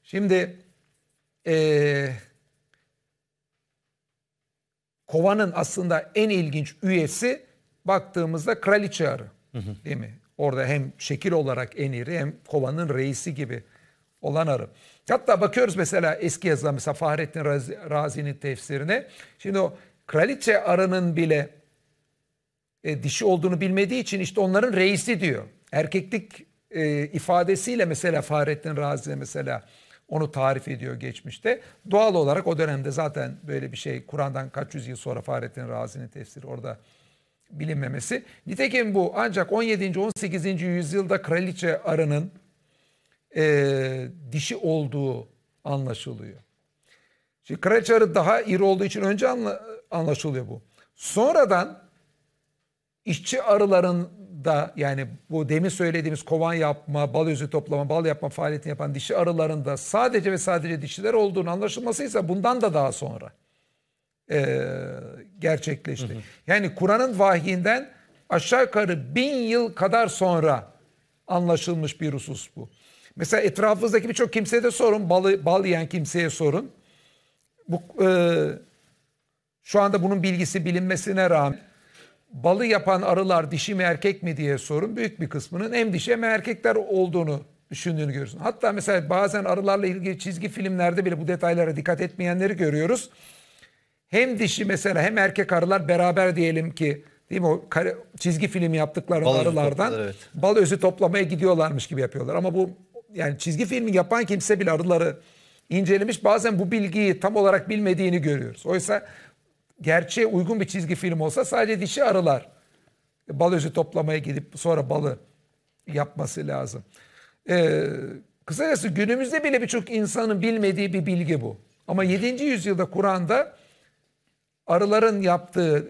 Şimdi e, kovanın aslında en ilginç üyesi baktığımızda kraliçe arı. Hı hı. Değil mi? Orada hem şekil olarak en iri hem kovanın reisi gibi olan arı. Hatta bakıyoruz mesela eski yazılan mesela Fahrettin Razi'nin tefsirine. Şimdi o kraliçe arının bile e, dişi olduğunu bilmediği için işte onların reisi diyor erkeklik e, ifadesiyle mesela Fahrettin Razi mesela onu tarif ediyor geçmişte. Doğal olarak o dönemde zaten böyle bir şey Kur'an'dan kaç yüz yıl sonra Fahrettin Razi'nin tefsiri orada bilinmemesi. Nitekim bu ancak 17. 18. yüzyılda kraliçe arının e, dişi olduğu anlaşılıyor. Şimdi kraliçe arı daha iri olduğu için önce anla, anlaşılıyor bu. Sonradan işçi arıların da yani bu demin söylediğimiz kovan yapma, bal özü toplama, bal yapma faaliyetini yapan dişi arılarında sadece ve sadece dişiler olduğunu anlaşılmasıysa bundan da daha sonra e, gerçekleşti. Hı hı. Yani Kur'an'ın vahiyinden aşağı yukarı bin yıl kadar sonra anlaşılmış bir husus bu. Mesela etrafınızdaki birçok kimseye de sorun, balı, bal yiyen kimseye sorun. Bu, e, şu anda bunun bilgisi bilinmesine rağmen balı yapan arılar dişi mi erkek mi diye sorun büyük bir kısmının hem dişi hem erkekler olduğunu düşündüğünü görürsün. Hatta mesela bazen arılarla ilgili çizgi filmlerde bile bu detaylara dikkat etmeyenleri görüyoruz. Hem dişi mesela hem erkek arılar beraber diyelim ki değil mi o kare, çizgi film yaptıkları bal arılardan evet. bal özü toplamaya gidiyorlarmış gibi yapıyorlar. Ama bu yani çizgi filmi yapan kimse bile arıları incelemiş. Bazen bu bilgiyi tam olarak bilmediğini görüyoruz. Oysa gerçeğe uygun bir çizgi film olsa sadece dişi arılar bal özü toplamaya gidip sonra balı yapması lazım. Ee, kısacası günümüzde bile birçok insanın bilmediği bir bilgi bu. Ama 7. yüzyılda Kur'an'da arıların yaptığı,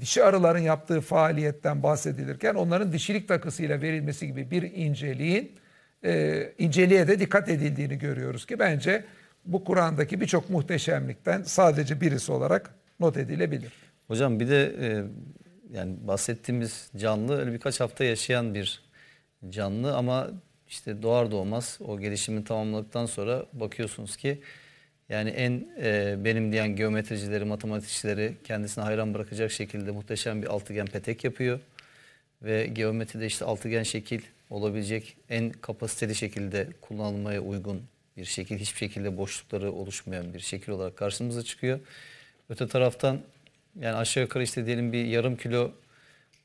dişi arıların yaptığı faaliyetten bahsedilirken onların dişilik takısıyla verilmesi gibi bir inceliğin e, inceliğe de dikkat edildiğini görüyoruz ki bence bu Kur'an'daki birçok muhteşemlikten sadece birisi olarak not
edilebilir. Hocam bir de e, yani bahsettiğimiz canlı öyle birkaç hafta yaşayan bir canlı ama işte doğar doğmaz o gelişimi tamamladıktan sonra bakıyorsunuz ki yani en e, benim diyen geometricileri, matematikçileri kendisine hayran bırakacak şekilde muhteşem bir altıgen petek yapıyor. Ve geometride işte altıgen şekil olabilecek en kapasiteli şekilde kullanılmaya uygun bir şekil. Hiçbir şekilde boşlukları oluşmayan bir şekil olarak karşımıza çıkıyor. Öte taraftan yani aşağı yukarı işte diyelim bir yarım kilo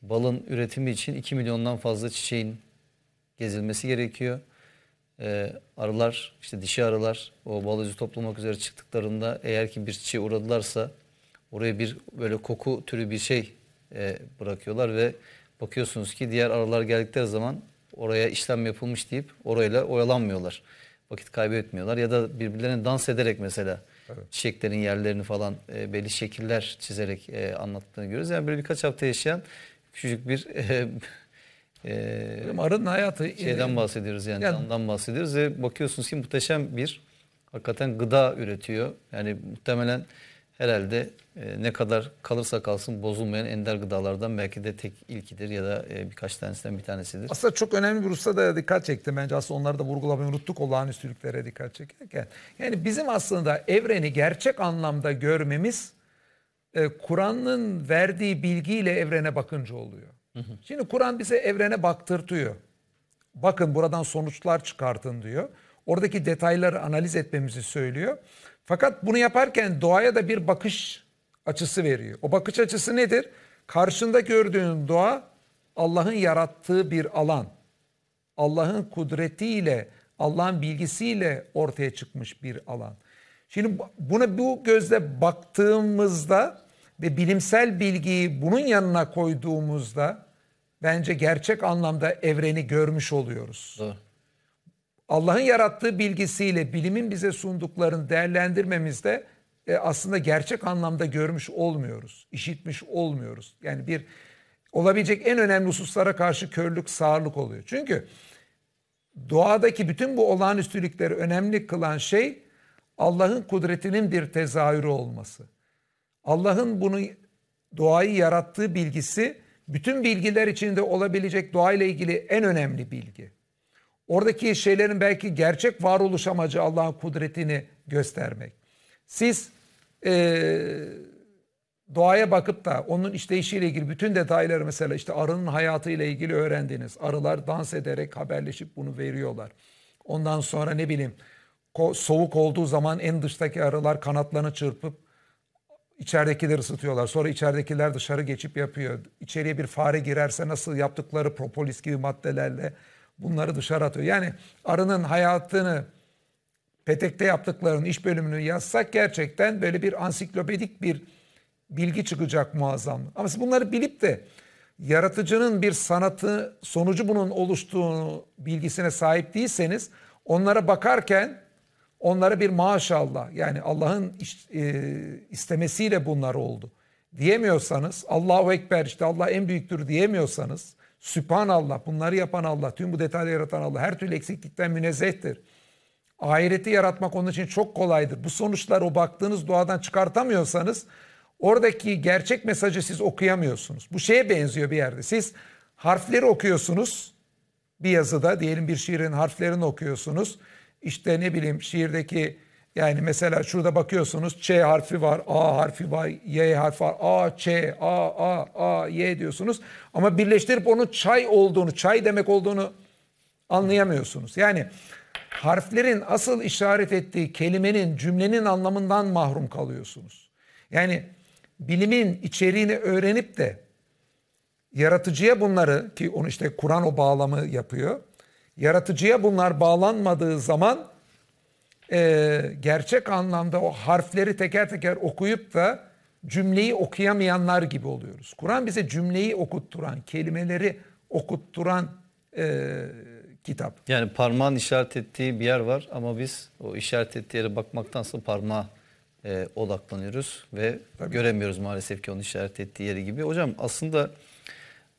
balın üretimi için 2 milyondan fazla çiçeğin gezilmesi gerekiyor. Ee, arılar, işte dişi arılar o bal toplamak üzere çıktıklarında eğer ki bir çiçeğe uğradılarsa oraya bir böyle koku türü bir şey e, bırakıyorlar ve bakıyorsunuz ki diğer arılar geldikleri zaman oraya işlem yapılmış deyip orayla oyalanmıyorlar. Vakit kaybetmiyorlar ya da birbirlerine dans ederek mesela Evet. Çiçeklerin yerlerini falan e, belli şekiller çizerek e, anlattığını görüyoruz. Yani böyle birkaç hafta yaşayan küçük bir e, e, arının hayatı e, şeyden bahsediyoruz yani, yani canlıdan bahsediyoruz ve bakıyorsunuz ki muhteşem bir hakikaten gıda üretiyor. Yani muhtemelen herhalde e, ne kadar kalırsa kalsın bozulmayan ender gıdalardan belki de tek ilkidir ya da e, birkaç tanesinden bir tanesidir.
Aslında çok önemli bir hususa da dikkat çekti bence aslında onları da vurgulamayı unuttuk olağanüstülüklere dikkat çekerken. Yani bizim aslında evreni gerçek anlamda görmemiz e, Kur'an'ın verdiği bilgiyle evrene bakınca oluyor. Hı hı. Şimdi Kur'an bize evrene baktırtıyor. Bakın buradan sonuçlar çıkartın diyor. Oradaki detayları analiz etmemizi söylüyor. Fakat bunu yaparken doğaya da bir bakış açısı veriyor. O bakış açısı nedir? Karşında gördüğün doğa Allah'ın yarattığı bir alan. Allah'ın kudretiyle, Allah'ın bilgisiyle ortaya çıkmış bir alan. Şimdi buna bu gözle baktığımızda ve bilimsel bilgiyi bunun yanına koyduğumuzda bence gerçek anlamda evreni görmüş oluyoruz. Doğru. Allah'ın yarattığı bilgisiyle bilimin bize sunduklarını değerlendirmemizde e, aslında gerçek anlamda görmüş olmuyoruz, işitmiş olmuyoruz. Yani bir olabilecek en önemli hususlara karşı körlük, sağırlık oluyor. Çünkü doğadaki bütün bu olağanüstülükleri önemli kılan şey Allah'ın kudretinin bir tezahürü olması. Allah'ın bunu doğayı yarattığı bilgisi bütün bilgiler içinde olabilecek doğayla ilgili en önemli bilgi. Oradaki şeylerin belki gerçek varoluş amacı Allah'ın kudretini göstermek. Siz e, doğaya bakıp da onun işleyişiyle ilgili bütün detayları mesela işte arının hayatıyla ilgili öğrendiniz. Arılar dans ederek haberleşip bunu veriyorlar. Ondan sonra ne bileyim soğuk olduğu zaman en dıştaki arılar kanatlarını çırpıp içeridekileri ısıtıyorlar. Sonra içeridekiler dışarı geçip yapıyor. İçeriye bir fare girerse nasıl yaptıkları propolis gibi maddelerle bunları dışarı atıyor. Yani arının hayatını petekte yaptıklarının iş bölümünü yazsak gerçekten böyle bir ansiklopedik bir bilgi çıkacak muazzam. Ama siz bunları bilip de yaratıcının bir sanatı sonucu bunun oluştuğunu bilgisine sahip değilseniz onlara bakarken onlara bir maşallah yani Allah'ın e, istemesiyle bunlar oldu diyemiyorsanız Allahu Ekber işte Allah en büyüktür diyemiyorsanız Süpan Allah, bunları yapan Allah, tüm bu detayları yaratan Allah her türlü eksiklikten münezzehtir. Ahireti yaratmak onun için çok kolaydır. Bu sonuçlar o baktığınız duadan çıkartamıyorsanız oradaki gerçek mesajı siz okuyamıyorsunuz. Bu şeye benziyor bir yerde. Siz harfleri okuyorsunuz bir yazıda diyelim bir şiirin harflerini okuyorsunuz. İşte ne bileyim şiirdeki yani mesela şurada bakıyorsunuz Ç harfi var, A harfi var, Y harfi var, A, Ç, A, A, A, Y diyorsunuz. Ama birleştirip onun çay olduğunu, çay demek olduğunu anlayamıyorsunuz. Yani harflerin asıl işaret ettiği kelimenin, cümlenin anlamından mahrum kalıyorsunuz. Yani bilimin içeriğini öğrenip de yaratıcıya bunları ki onu işte Kur'an o bağlamı yapıyor. Yaratıcıya bunlar bağlanmadığı zaman e, gerçek anlamda o harfleri teker teker okuyup da cümleyi okuyamayanlar gibi oluyoruz. Kur'an bize cümleyi okutturan, kelimeleri okutturan
e, kitap. Yani parmağın işaret ettiği bir yer var ama biz o işaret ettiği yere bakmaktansa parmağa e, odaklanıyoruz ve Tabii. göremiyoruz maalesef ki onun işaret ettiği yeri gibi. Hocam aslında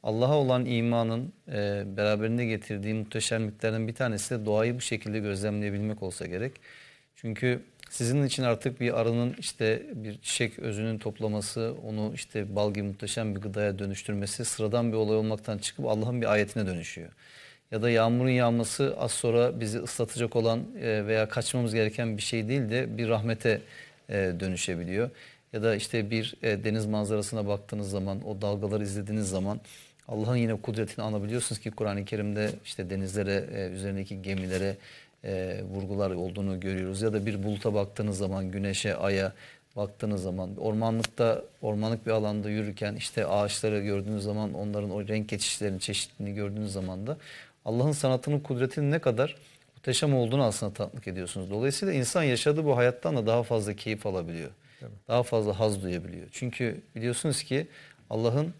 Allah'a olan imanın e, beraberinde getirdiği muhteşemliklerden bir tanesi de doğayı bu şekilde gözlemleyebilmek olsa gerek. Çünkü sizin için artık bir arının işte bir çiçek özünün toplaması, onu işte bal gibi muhteşem bir gıdaya dönüştürmesi sıradan bir olay olmaktan çıkıp Allah'ın bir ayetine dönüşüyor. Ya da yağmurun yağması az sonra bizi ıslatacak olan e, veya kaçmamız gereken bir şey değil de bir rahmete e, dönüşebiliyor. Ya da işte bir e, deniz manzarasına baktığınız zaman, o dalgaları izlediğiniz zaman Allah'ın yine kudretini anabiliyorsunuz ki Kur'an-ı Kerim'de işte denizlere, e, üzerindeki gemilere e, vurgular olduğunu görüyoruz. Ya da bir buluta baktığınız zaman, güneşe, aya baktığınız zaman, ormanlıkta, ormanlık bir alanda yürürken işte ağaçları gördüğünüz zaman, onların o renk geçişlerinin çeşitliliğini gördüğünüz zaman da Allah'ın sanatının kudretinin ne kadar muhteşem olduğunu aslında tatlık ediyorsunuz. Dolayısıyla insan yaşadığı bu hayattan da daha fazla keyif alabiliyor. Daha fazla haz duyabiliyor. Çünkü biliyorsunuz ki Allah'ın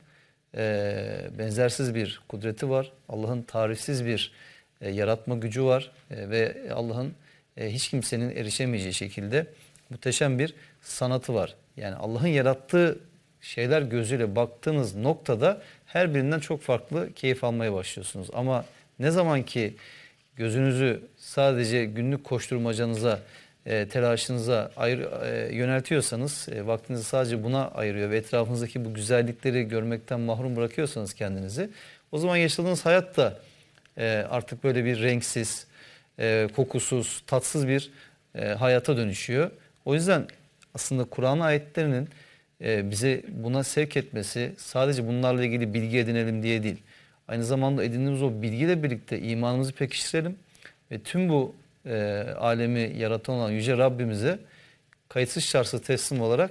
e, benzersiz bir kudreti var. Allah'ın tarifsiz bir e, yaratma gücü var e, ve Allah'ın e, hiç kimsenin erişemeyeceği şekilde muhteşem bir sanatı var. Yani Allah'ın yarattığı şeyler gözüyle baktığınız noktada her birinden çok farklı keyif almaya başlıyorsunuz. Ama ne zaman ki gözünüzü sadece günlük koşturmacanıza e, telaşınıza ayır, e, yöneltiyorsanız, e, vaktinizi sadece buna ayırıyor ve etrafınızdaki bu güzellikleri görmekten mahrum bırakıyorsanız kendinizi, o zaman yaşadığınız hayat da e, artık böyle bir renksiz, e, kokusuz, tatsız bir e, hayata dönüşüyor. O yüzden aslında Kur'an ayetlerinin e, bize buna sevk etmesi sadece bunlarla ilgili bilgi edinelim diye değil. Aynı zamanda edindiğimiz o bilgiyle birlikte imanımızı pekiştirelim ve tüm bu e, alemi yaratan olan Yüce Rabbimize kayıtsız şartsız teslim olarak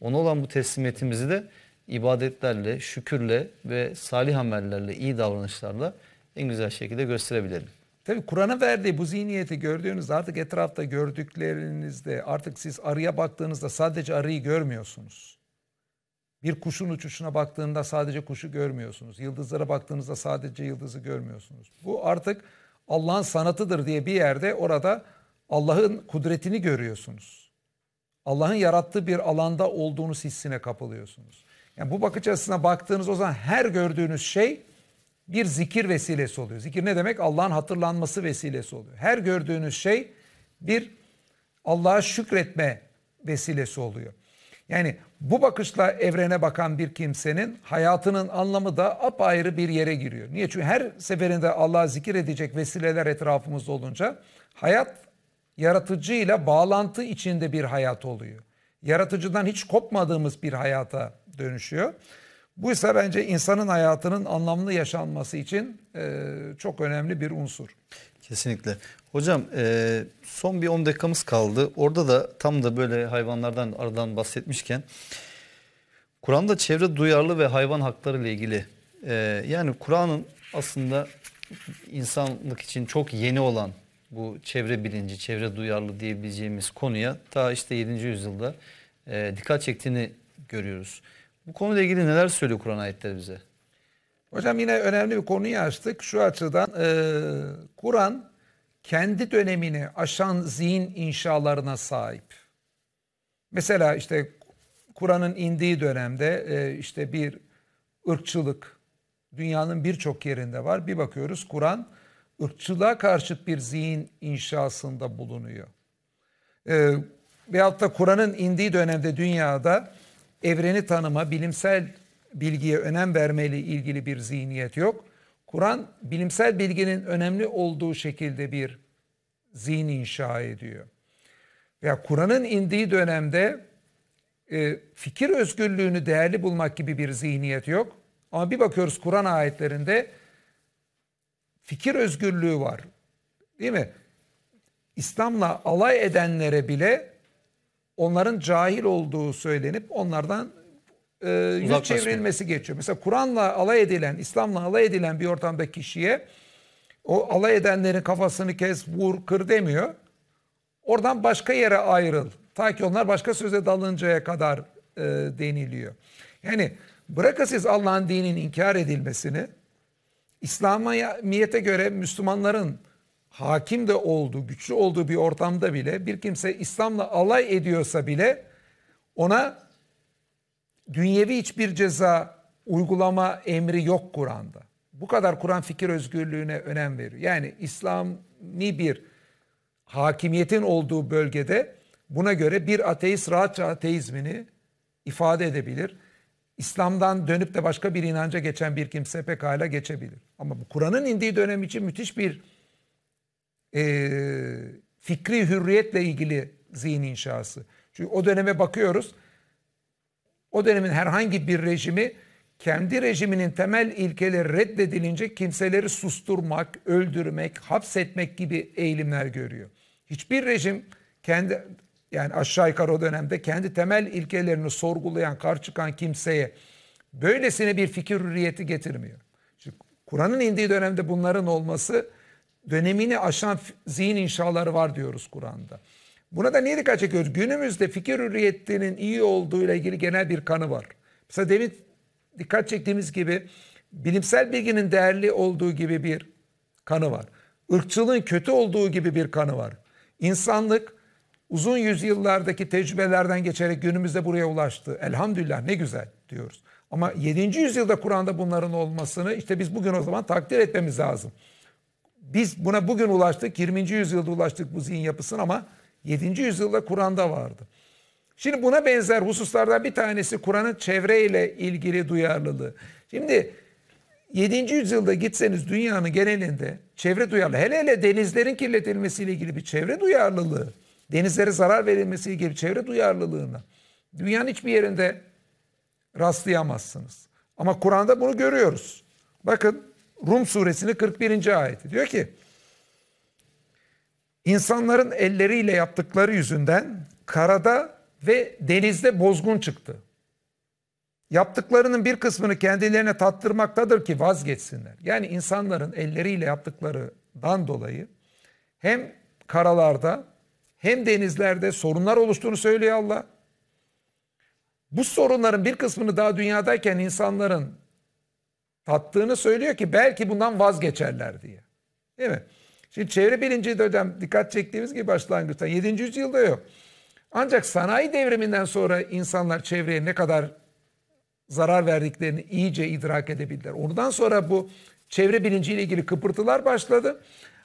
ona olan bu teslimiyetimizi de ibadetlerle, şükürle ve salih amellerle, iyi davranışlarla en güzel şekilde gösterebilelim.
Tabii Kur'an'a verdiği bu zihniyeti gördüğünüz artık etrafta gördüklerinizde artık siz arıya baktığınızda sadece arıyı görmüyorsunuz. Bir kuşun uçuşuna baktığında sadece kuşu görmüyorsunuz. Yıldızlara baktığınızda sadece yıldızı görmüyorsunuz. Bu artık Allah'ın sanatıdır diye bir yerde orada Allah'ın kudretini görüyorsunuz. Allah'ın yarattığı bir alanda olduğunuz hissine kapılıyorsunuz. Yani bu bakış açısına baktığınız o zaman her gördüğünüz şey bir zikir vesilesi oluyor. Zikir ne demek? Allah'ın hatırlanması vesilesi oluyor. Her gördüğünüz şey bir Allah'a şükretme vesilesi oluyor. Yani bu bakışla evrene bakan bir kimsenin hayatının anlamı da apayrı bir yere giriyor. Niye? Çünkü her seferinde Allah'ı zikir edecek vesileler etrafımızda olunca hayat yaratıcıyla bağlantı içinde bir hayat oluyor. Yaratıcıdan hiç kopmadığımız bir hayata dönüşüyor. Bu ise bence insanın hayatının anlamlı yaşanması için e,
çok önemli bir unsur. Kesinlikle. Hocam e, son bir 10 dakikamız kaldı. Orada da tam da böyle hayvanlardan aradan bahsetmişken Kur'an'da çevre duyarlı ve hayvan hakları ile ilgili e, yani Kur'an'ın aslında insanlık için çok yeni olan bu çevre bilinci, çevre duyarlı diyebileceğimiz konuya ta işte 7. yüzyılda e, dikkat çektiğini görüyoruz. Bu konuyla ilgili neler söylüyor Kur'an ayetleri bize? Hocam yine önemli bir konuyu açtık.
Şu açıdan e, Kur'an kendi dönemini aşan zihin inşalarına sahip. Mesela işte Kur'an'ın indiği dönemde e, işte bir ırkçılık dünyanın birçok yerinde var. Bir bakıyoruz Kur'an ırkçılığa karşıt bir zihin inşasında bulunuyor. E, veyahut da Kur'an'ın indiği dönemde dünyada evreni tanıma, bilimsel bilgiye önem vermeli ilgili bir zihniyet yok. Kur'an bilimsel bilginin önemli olduğu şekilde bir zihin inşa ediyor. Veya Kur'an'ın indiği dönemde e, fikir özgürlüğünü değerli bulmak gibi bir zihniyet yok. Ama bir bakıyoruz Kur'an ayetlerinde fikir özgürlüğü var. Değil mi? İslam'la alay edenlere bile onların cahil olduğu söylenip onlardan e, yüz çevrilmesi geçiyor. Mesela Kur'an'la alay edilen, İslam'la alay edilen bir ortamda kişiye o alay edenlerin kafasını kes, vur, kır demiyor. Oradan başka yere ayrıl. Ta ki onlar başka söze dalıncaya kadar e, deniliyor. Yani bırakın siz Allah'ın dininin inkar edilmesini, İslamiyet'e göre Müslümanların hakim de olduğu, güçlü olduğu bir ortamda bile bir kimse İslam'la alay ediyorsa bile ona dünyevi hiçbir ceza uygulama emri yok Kur'an'da. Bu kadar Kur'an fikir özgürlüğüne önem veriyor. Yani İslami bir hakimiyetin olduğu bölgede buna göre bir ateist rahatça ateizmini ifade edebilir. İslam'dan dönüp de başka bir inanca geçen bir kimse pekala geçebilir. Ama bu Kur'an'ın indiği dönem için müthiş bir e, fikri hürriyetle ilgili zihin inşası. Çünkü o döneme bakıyoruz o dönemin herhangi bir rejimi kendi rejiminin temel ilkeleri reddedilince kimseleri susturmak, öldürmek, hapsetmek gibi eğilimler görüyor. Hiçbir rejim kendi yani aşağı yukarı o dönemde kendi temel ilkelerini sorgulayan, kar çıkan kimseye böylesine bir fikir hürriyeti getirmiyor. Şimdi Kur'an'ın indiği dönemde bunların olması dönemini aşan zihin inşaları var diyoruz Kur'an'da. Buna da niye dikkat çekiyoruz? Günümüzde fikir hürriyetinin iyi olduğu ile ilgili genel bir kanı var. Mesela demin dikkat çektiğimiz gibi bilimsel bilginin değerli olduğu gibi bir kanı var. Irkçılığın kötü olduğu gibi bir kanı var. İnsanlık uzun yüzyıllardaki tecrübelerden geçerek günümüzde buraya ulaştı. Elhamdülillah ne güzel diyoruz. Ama 7. yüzyılda Kur'an'da bunların olmasını işte biz bugün o zaman takdir etmemiz lazım. Biz buna bugün ulaştık, 20. yüzyılda ulaştık bu zihin yapısına ama 7. yüzyılda Kur'an'da vardı. Şimdi buna benzer hususlardan bir tanesi Kur'an'ın çevreyle ilgili duyarlılığı. Şimdi 7. yüzyılda gitseniz dünyanın genelinde çevre duyarlı, hele hele denizlerin kirletilmesiyle ilgili bir çevre duyarlılığı, denizlere zarar verilmesiyle ilgili bir çevre duyarlılığına dünyanın hiçbir yerinde rastlayamazsınız. Ama Kur'an'da bunu görüyoruz. Bakın Rum suresinin 41. ayeti diyor ki İnsanların elleriyle yaptıkları yüzünden karada ve denizde bozgun çıktı. Yaptıklarının bir kısmını kendilerine tattırmaktadır ki vazgeçsinler. Yani insanların elleriyle yaptıklarından dolayı hem karalarda hem denizlerde sorunlar oluştuğunu söylüyor Allah. Bu sorunların bir kısmını daha dünyadayken insanların tattığını söylüyor ki belki bundan vazgeçerler diye. Değil mi? Şimdi çevre bilinci de dikkat çektiğimiz gibi başlangıçta 7. yüzyılda yok. Ancak sanayi devriminden sonra insanlar çevreye ne kadar zarar verdiklerini iyice idrak edebildiler. Ondan sonra bu çevre bilinciyle ilgili kıpırtılar başladı.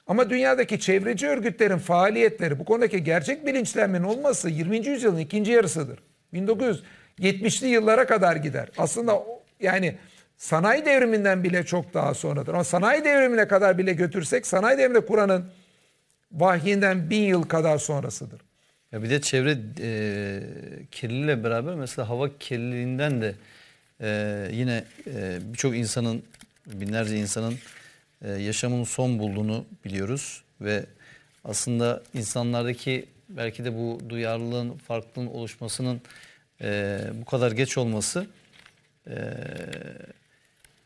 Ama dünyadaki çevreci örgütlerin faaliyetleri bu konudaki gerçek bilinçlenmenin olması 20. yüzyılın ikinci yarısıdır. 1970'li yıllara kadar gider. Aslında yani sanayi devriminden bile çok daha sonradır. Ama sanayi devrimine kadar bile götürsek sanayi devrimi Kur'an'ın vahyinden bin yıl kadar sonrasıdır.
Ya bir de çevre e, kirliliğiyle beraber mesela hava kirliliğinden de e, yine e, birçok insanın binlerce insanın e, yaşamın son bulduğunu biliyoruz ve aslında insanlardaki belki de bu duyarlılığın, farklılığın oluşmasının e, bu kadar geç olması e,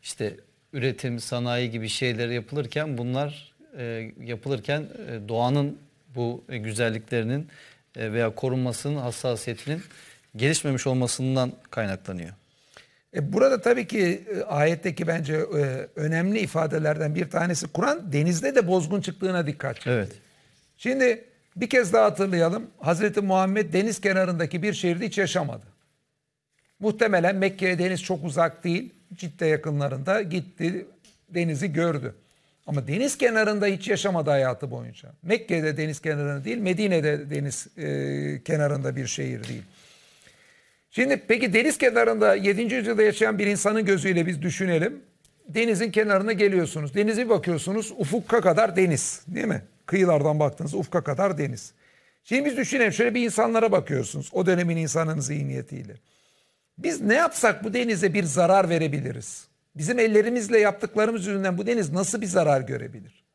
işte üretim, sanayi gibi şeyler yapılırken bunlar e, yapılırken e, doğanın bu e, güzelliklerinin e, veya korunmasının hassasiyetinin gelişmemiş olmasından kaynaklanıyor.
E, burada tabii ki e, ayetteki bence e, önemli ifadelerden bir tanesi Kur'an denizde de bozgun çıktığına dikkat çekti. Evet. Şimdi bir kez daha hatırlayalım. Hazreti Muhammed deniz kenarındaki bir şehirde hiç yaşamadı. Muhtemelen Mekke'ye deniz çok uzak değil. Cidde yakınlarında gitti, denizi gördü. Ama deniz kenarında hiç yaşamadı hayatı boyunca. Mekke'de deniz kenarında değil, Medine'de deniz e, kenarında bir şehir değil. Şimdi peki deniz kenarında 7. yüzyılda yaşayan bir insanın gözüyle biz düşünelim. Denizin kenarına geliyorsunuz. denizi bakıyorsunuz ufukka kadar deniz değil mi? Kıyılardan baktınız ufka kadar deniz. Şimdi biz düşünelim şöyle bir insanlara bakıyorsunuz o dönemin insanın zihniyetiyle. Biz ne yapsak bu denize bir zarar verebiliriz? Bizim ellerimizle yaptıklarımız yüzünden bu deniz nasıl bir zarar görebilir?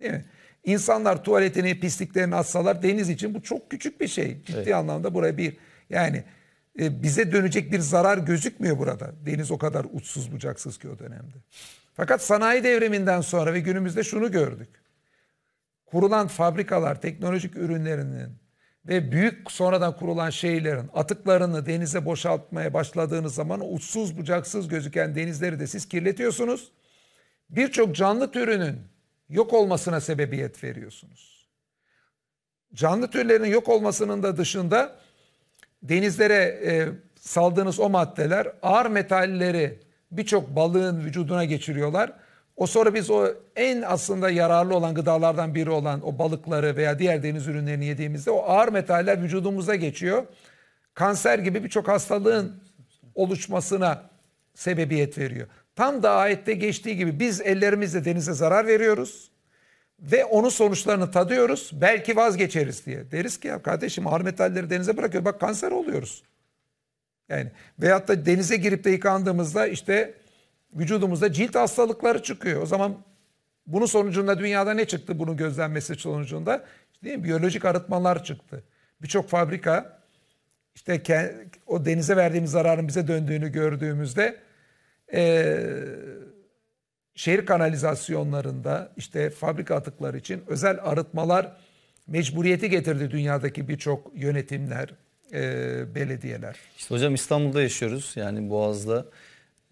Değil mi? İnsanlar tuvaletini, pisliklerini atsalar deniz için bu çok küçük bir şey. Ciddi evet. anlamda buraya bir yani e, bize dönecek bir zarar gözükmüyor burada. Deniz o kadar uçsuz bucaksız ki o dönemde. Fakat sanayi devriminden sonra ve günümüzde şunu gördük. Kurulan fabrikalar, teknolojik ürünlerinin ve büyük sonradan kurulan şehirlerin atıklarını denize boşaltmaya başladığınız zaman uçsuz bucaksız gözüken denizleri de siz kirletiyorsunuz. Birçok canlı türünün yok olmasına sebebiyet veriyorsunuz. Canlı türlerin yok olmasının da dışında denizlere e, saldığınız o maddeler ağır metalleri birçok balığın vücuduna geçiriyorlar o sonra biz o en aslında yararlı olan gıdalardan biri olan o balıkları veya diğer deniz ürünlerini yediğimizde o ağır metaller vücudumuza geçiyor. Kanser gibi birçok hastalığın oluşmasına sebebiyet veriyor. Tam da ayette geçtiği gibi biz ellerimizle denize zarar veriyoruz ve onun sonuçlarını tadıyoruz. Belki vazgeçeriz diye. Deriz ki ya kardeşim ağır metalleri denize bırakıyor. Bak kanser oluyoruz. Yani veyahut da denize girip de yıkandığımızda işte vücudumuzda cilt hastalıkları çıkıyor. O zaman bunun sonucunda dünyada ne çıktı bunun gözlenmesi sonucunda? İşte değil mi? Biyolojik arıtmalar çıktı. Birçok fabrika işte o denize verdiğimiz zararın bize döndüğünü gördüğümüzde e, şehir kanalizasyonlarında işte fabrika atıkları için özel arıtmalar mecburiyeti getirdi dünyadaki birçok yönetimler, e, belediyeler.
İşte hocam İstanbul'da yaşıyoruz yani Boğaz'da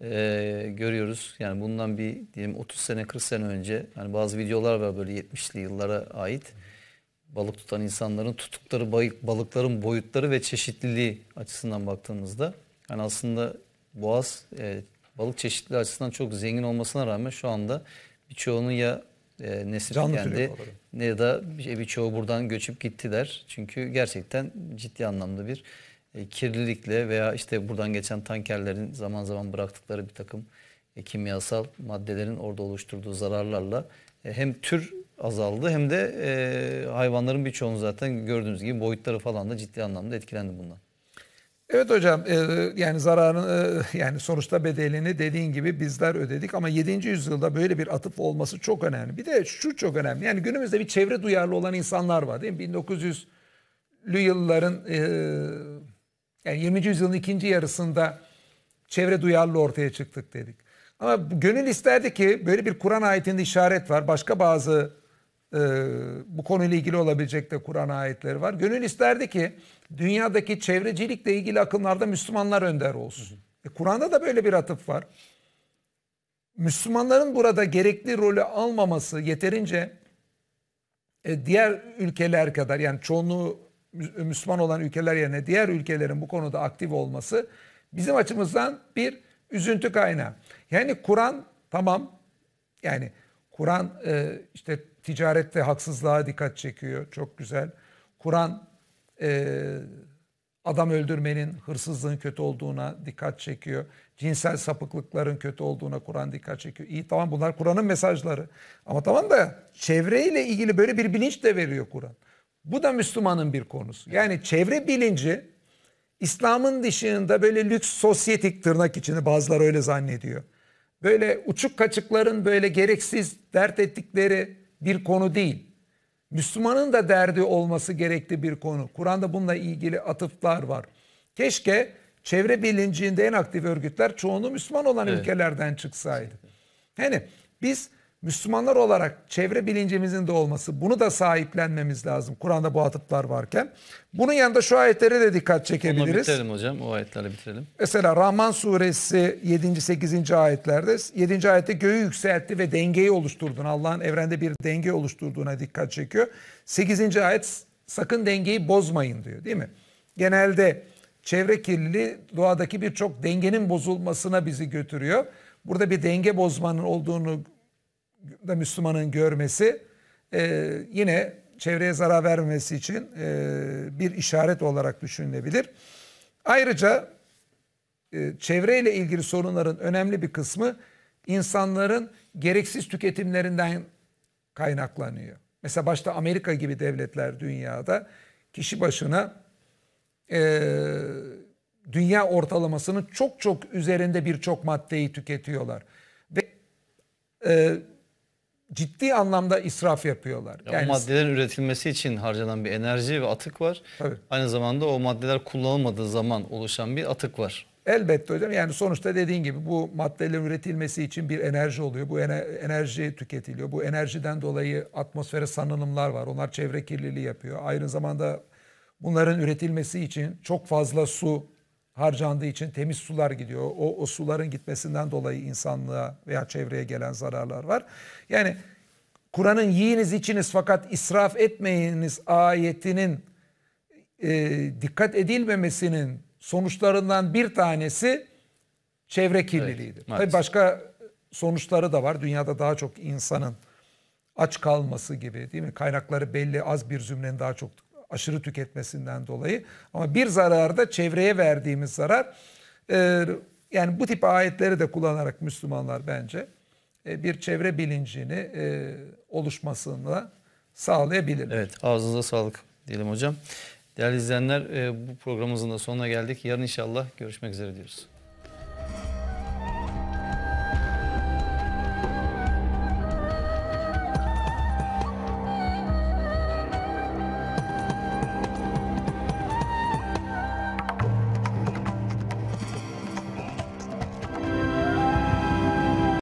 e, görüyoruz. Yani bundan bir diyelim 30 sene 40 sene önce yani bazı videolar var böyle 70'li yıllara ait. Balık tutan insanların tuttukları balıkların boyutları ve çeşitliliği açısından baktığımızda yani aslında boğaz e, balık çeşitliliği açısından çok zengin olmasına rağmen şu anda birçoğunun ya e, nesil tükendi ne ya da e, birçoğu buradan göçüp gittiler. Çünkü gerçekten ciddi anlamda bir e, kirlilikle veya işte buradan geçen tankerlerin zaman zaman bıraktıkları bir takım e, kimyasal maddelerin orada oluşturduğu zararlarla e, hem tür azaldı hem de hayvanların birçoğunu zaten gördüğünüz gibi boyutları falan da ciddi anlamda etkilendi bundan.
Evet hocam yani zararın yani sonuçta bedelini dediğin gibi bizler ödedik ama 7. yüzyılda böyle bir atıf olması çok önemli. Bir de şu çok önemli yani günümüzde bir çevre duyarlı olan insanlar var değil mi? 1900'lü yılların yani 20. yüzyılın ikinci yarısında çevre duyarlı ortaya çıktık dedik. Ama gönül isterdi ki böyle bir Kur'an ayetinde işaret var. Başka bazı e, bu konuyla ilgili olabilecek de Kur'an ayetleri var. Gönül isterdi ki dünyadaki çevrecilikle ilgili akımlarda Müslümanlar önder olsun. E, Kur'an'da da böyle bir atıf var. Müslümanların burada gerekli rolü almaması yeterince e, diğer ülkeler kadar yani çoğunluğu Müslüman olan ülkeler yerine diğer ülkelerin bu konuda aktif olması bizim açımızdan bir üzüntü kaynağı. Yani Kur'an tamam yani Kur'an e, işte ticarette haksızlığa dikkat çekiyor çok güzel. Kur'an e, adam öldürmenin, hırsızlığın kötü olduğuna dikkat çekiyor. Cinsel sapıklıkların kötü olduğuna Kur'an dikkat çekiyor. İyi tamam bunlar Kur'an'ın mesajları. Ama tamam da çevreyle ilgili böyle bir bilinç de veriyor Kur'an. Bu da Müslümanın bir konusu. Yani çevre bilinci İslam'ın dışında böyle lüks sosyetik tırnak içinde bazıları öyle zannediyor. Böyle uçuk kaçıkların böyle gereksiz dert ettikleri bir konu değil. Müslümanın da derdi olması gerektiği bir konu. Kur'an'da bununla ilgili atıflar var. Keşke çevre bilincinde en aktif örgütler çoğunu Müslüman olan evet. ülkelerden çıksaydı. Hani biz Müslümanlar olarak çevre bilincimizin de olması, bunu da sahiplenmemiz lazım. Kur'an'da bu atıflar varken. Bunun yanında şu ayetlere de dikkat çekebiliriz. Onunla bitirelim
hocam, o ayetlerle bitirelim.
Mesela Rahman suresi 7. 8. ayetlerde, 7. ayette göğü yükseltti ve dengeyi oluşturdun Allah'ın evrende bir denge oluşturduğuna dikkat çekiyor. 8. ayet sakın dengeyi bozmayın diyor değil mi? Genelde çevre kirliliği doğadaki birçok dengenin bozulmasına bizi götürüyor. Burada bir denge bozmanın olduğunu da Müslümanın görmesi e, yine çevreye zarar vermesi için e, bir işaret olarak düşünülebilir. Ayrıca e, çevreyle ilgili sorunların önemli bir kısmı insanların gereksiz tüketimlerinden kaynaklanıyor. Mesela başta Amerika gibi devletler dünyada kişi başına e, dünya ortalamasının çok çok üzerinde birçok maddeyi tüketiyorlar. Ve e, ciddi anlamda israf yapıyorlar. Ya yani, o maddelerin
üretilmesi için harcanan bir enerji ve atık var. Tabii. Aynı zamanda o maddeler kullanılmadığı zaman oluşan bir atık var.
Elbette hocam yani sonuçta dediğin gibi bu maddelerin üretilmesi için bir enerji oluyor. Bu enerji tüketiliyor. Bu enerjiden dolayı atmosfere salınımlar var. Onlar çevre kirliliği yapıyor. Aynı zamanda bunların üretilmesi için çok fazla su harcandığı için temiz sular gidiyor. O, o suların gitmesinden dolayı insanlığa veya çevreye gelen zararlar var. Yani Kur'an'ın yiyiniz içiniz fakat israf etmeyiniz ayetinin e, dikkat edilmemesinin sonuçlarından bir tanesi çevre kirliliğidir. Evet, Tabii başka sonuçları da var. Dünyada daha çok insanın aç kalması gibi değil mi? Kaynakları belli az bir zümrenin daha çok aşırı tüketmesinden dolayı. Ama bir zarar da çevreye verdiğimiz zarar. E, yani bu tip ayetleri de kullanarak Müslümanlar bence e, bir çevre bilincini e, oluşmasını
sağlayabilirler. Evet ağzınıza sağlık diyelim hocam. Değerli izleyenler e, bu programımızın da sonuna geldik. Yarın inşallah görüşmek üzere diyoruz.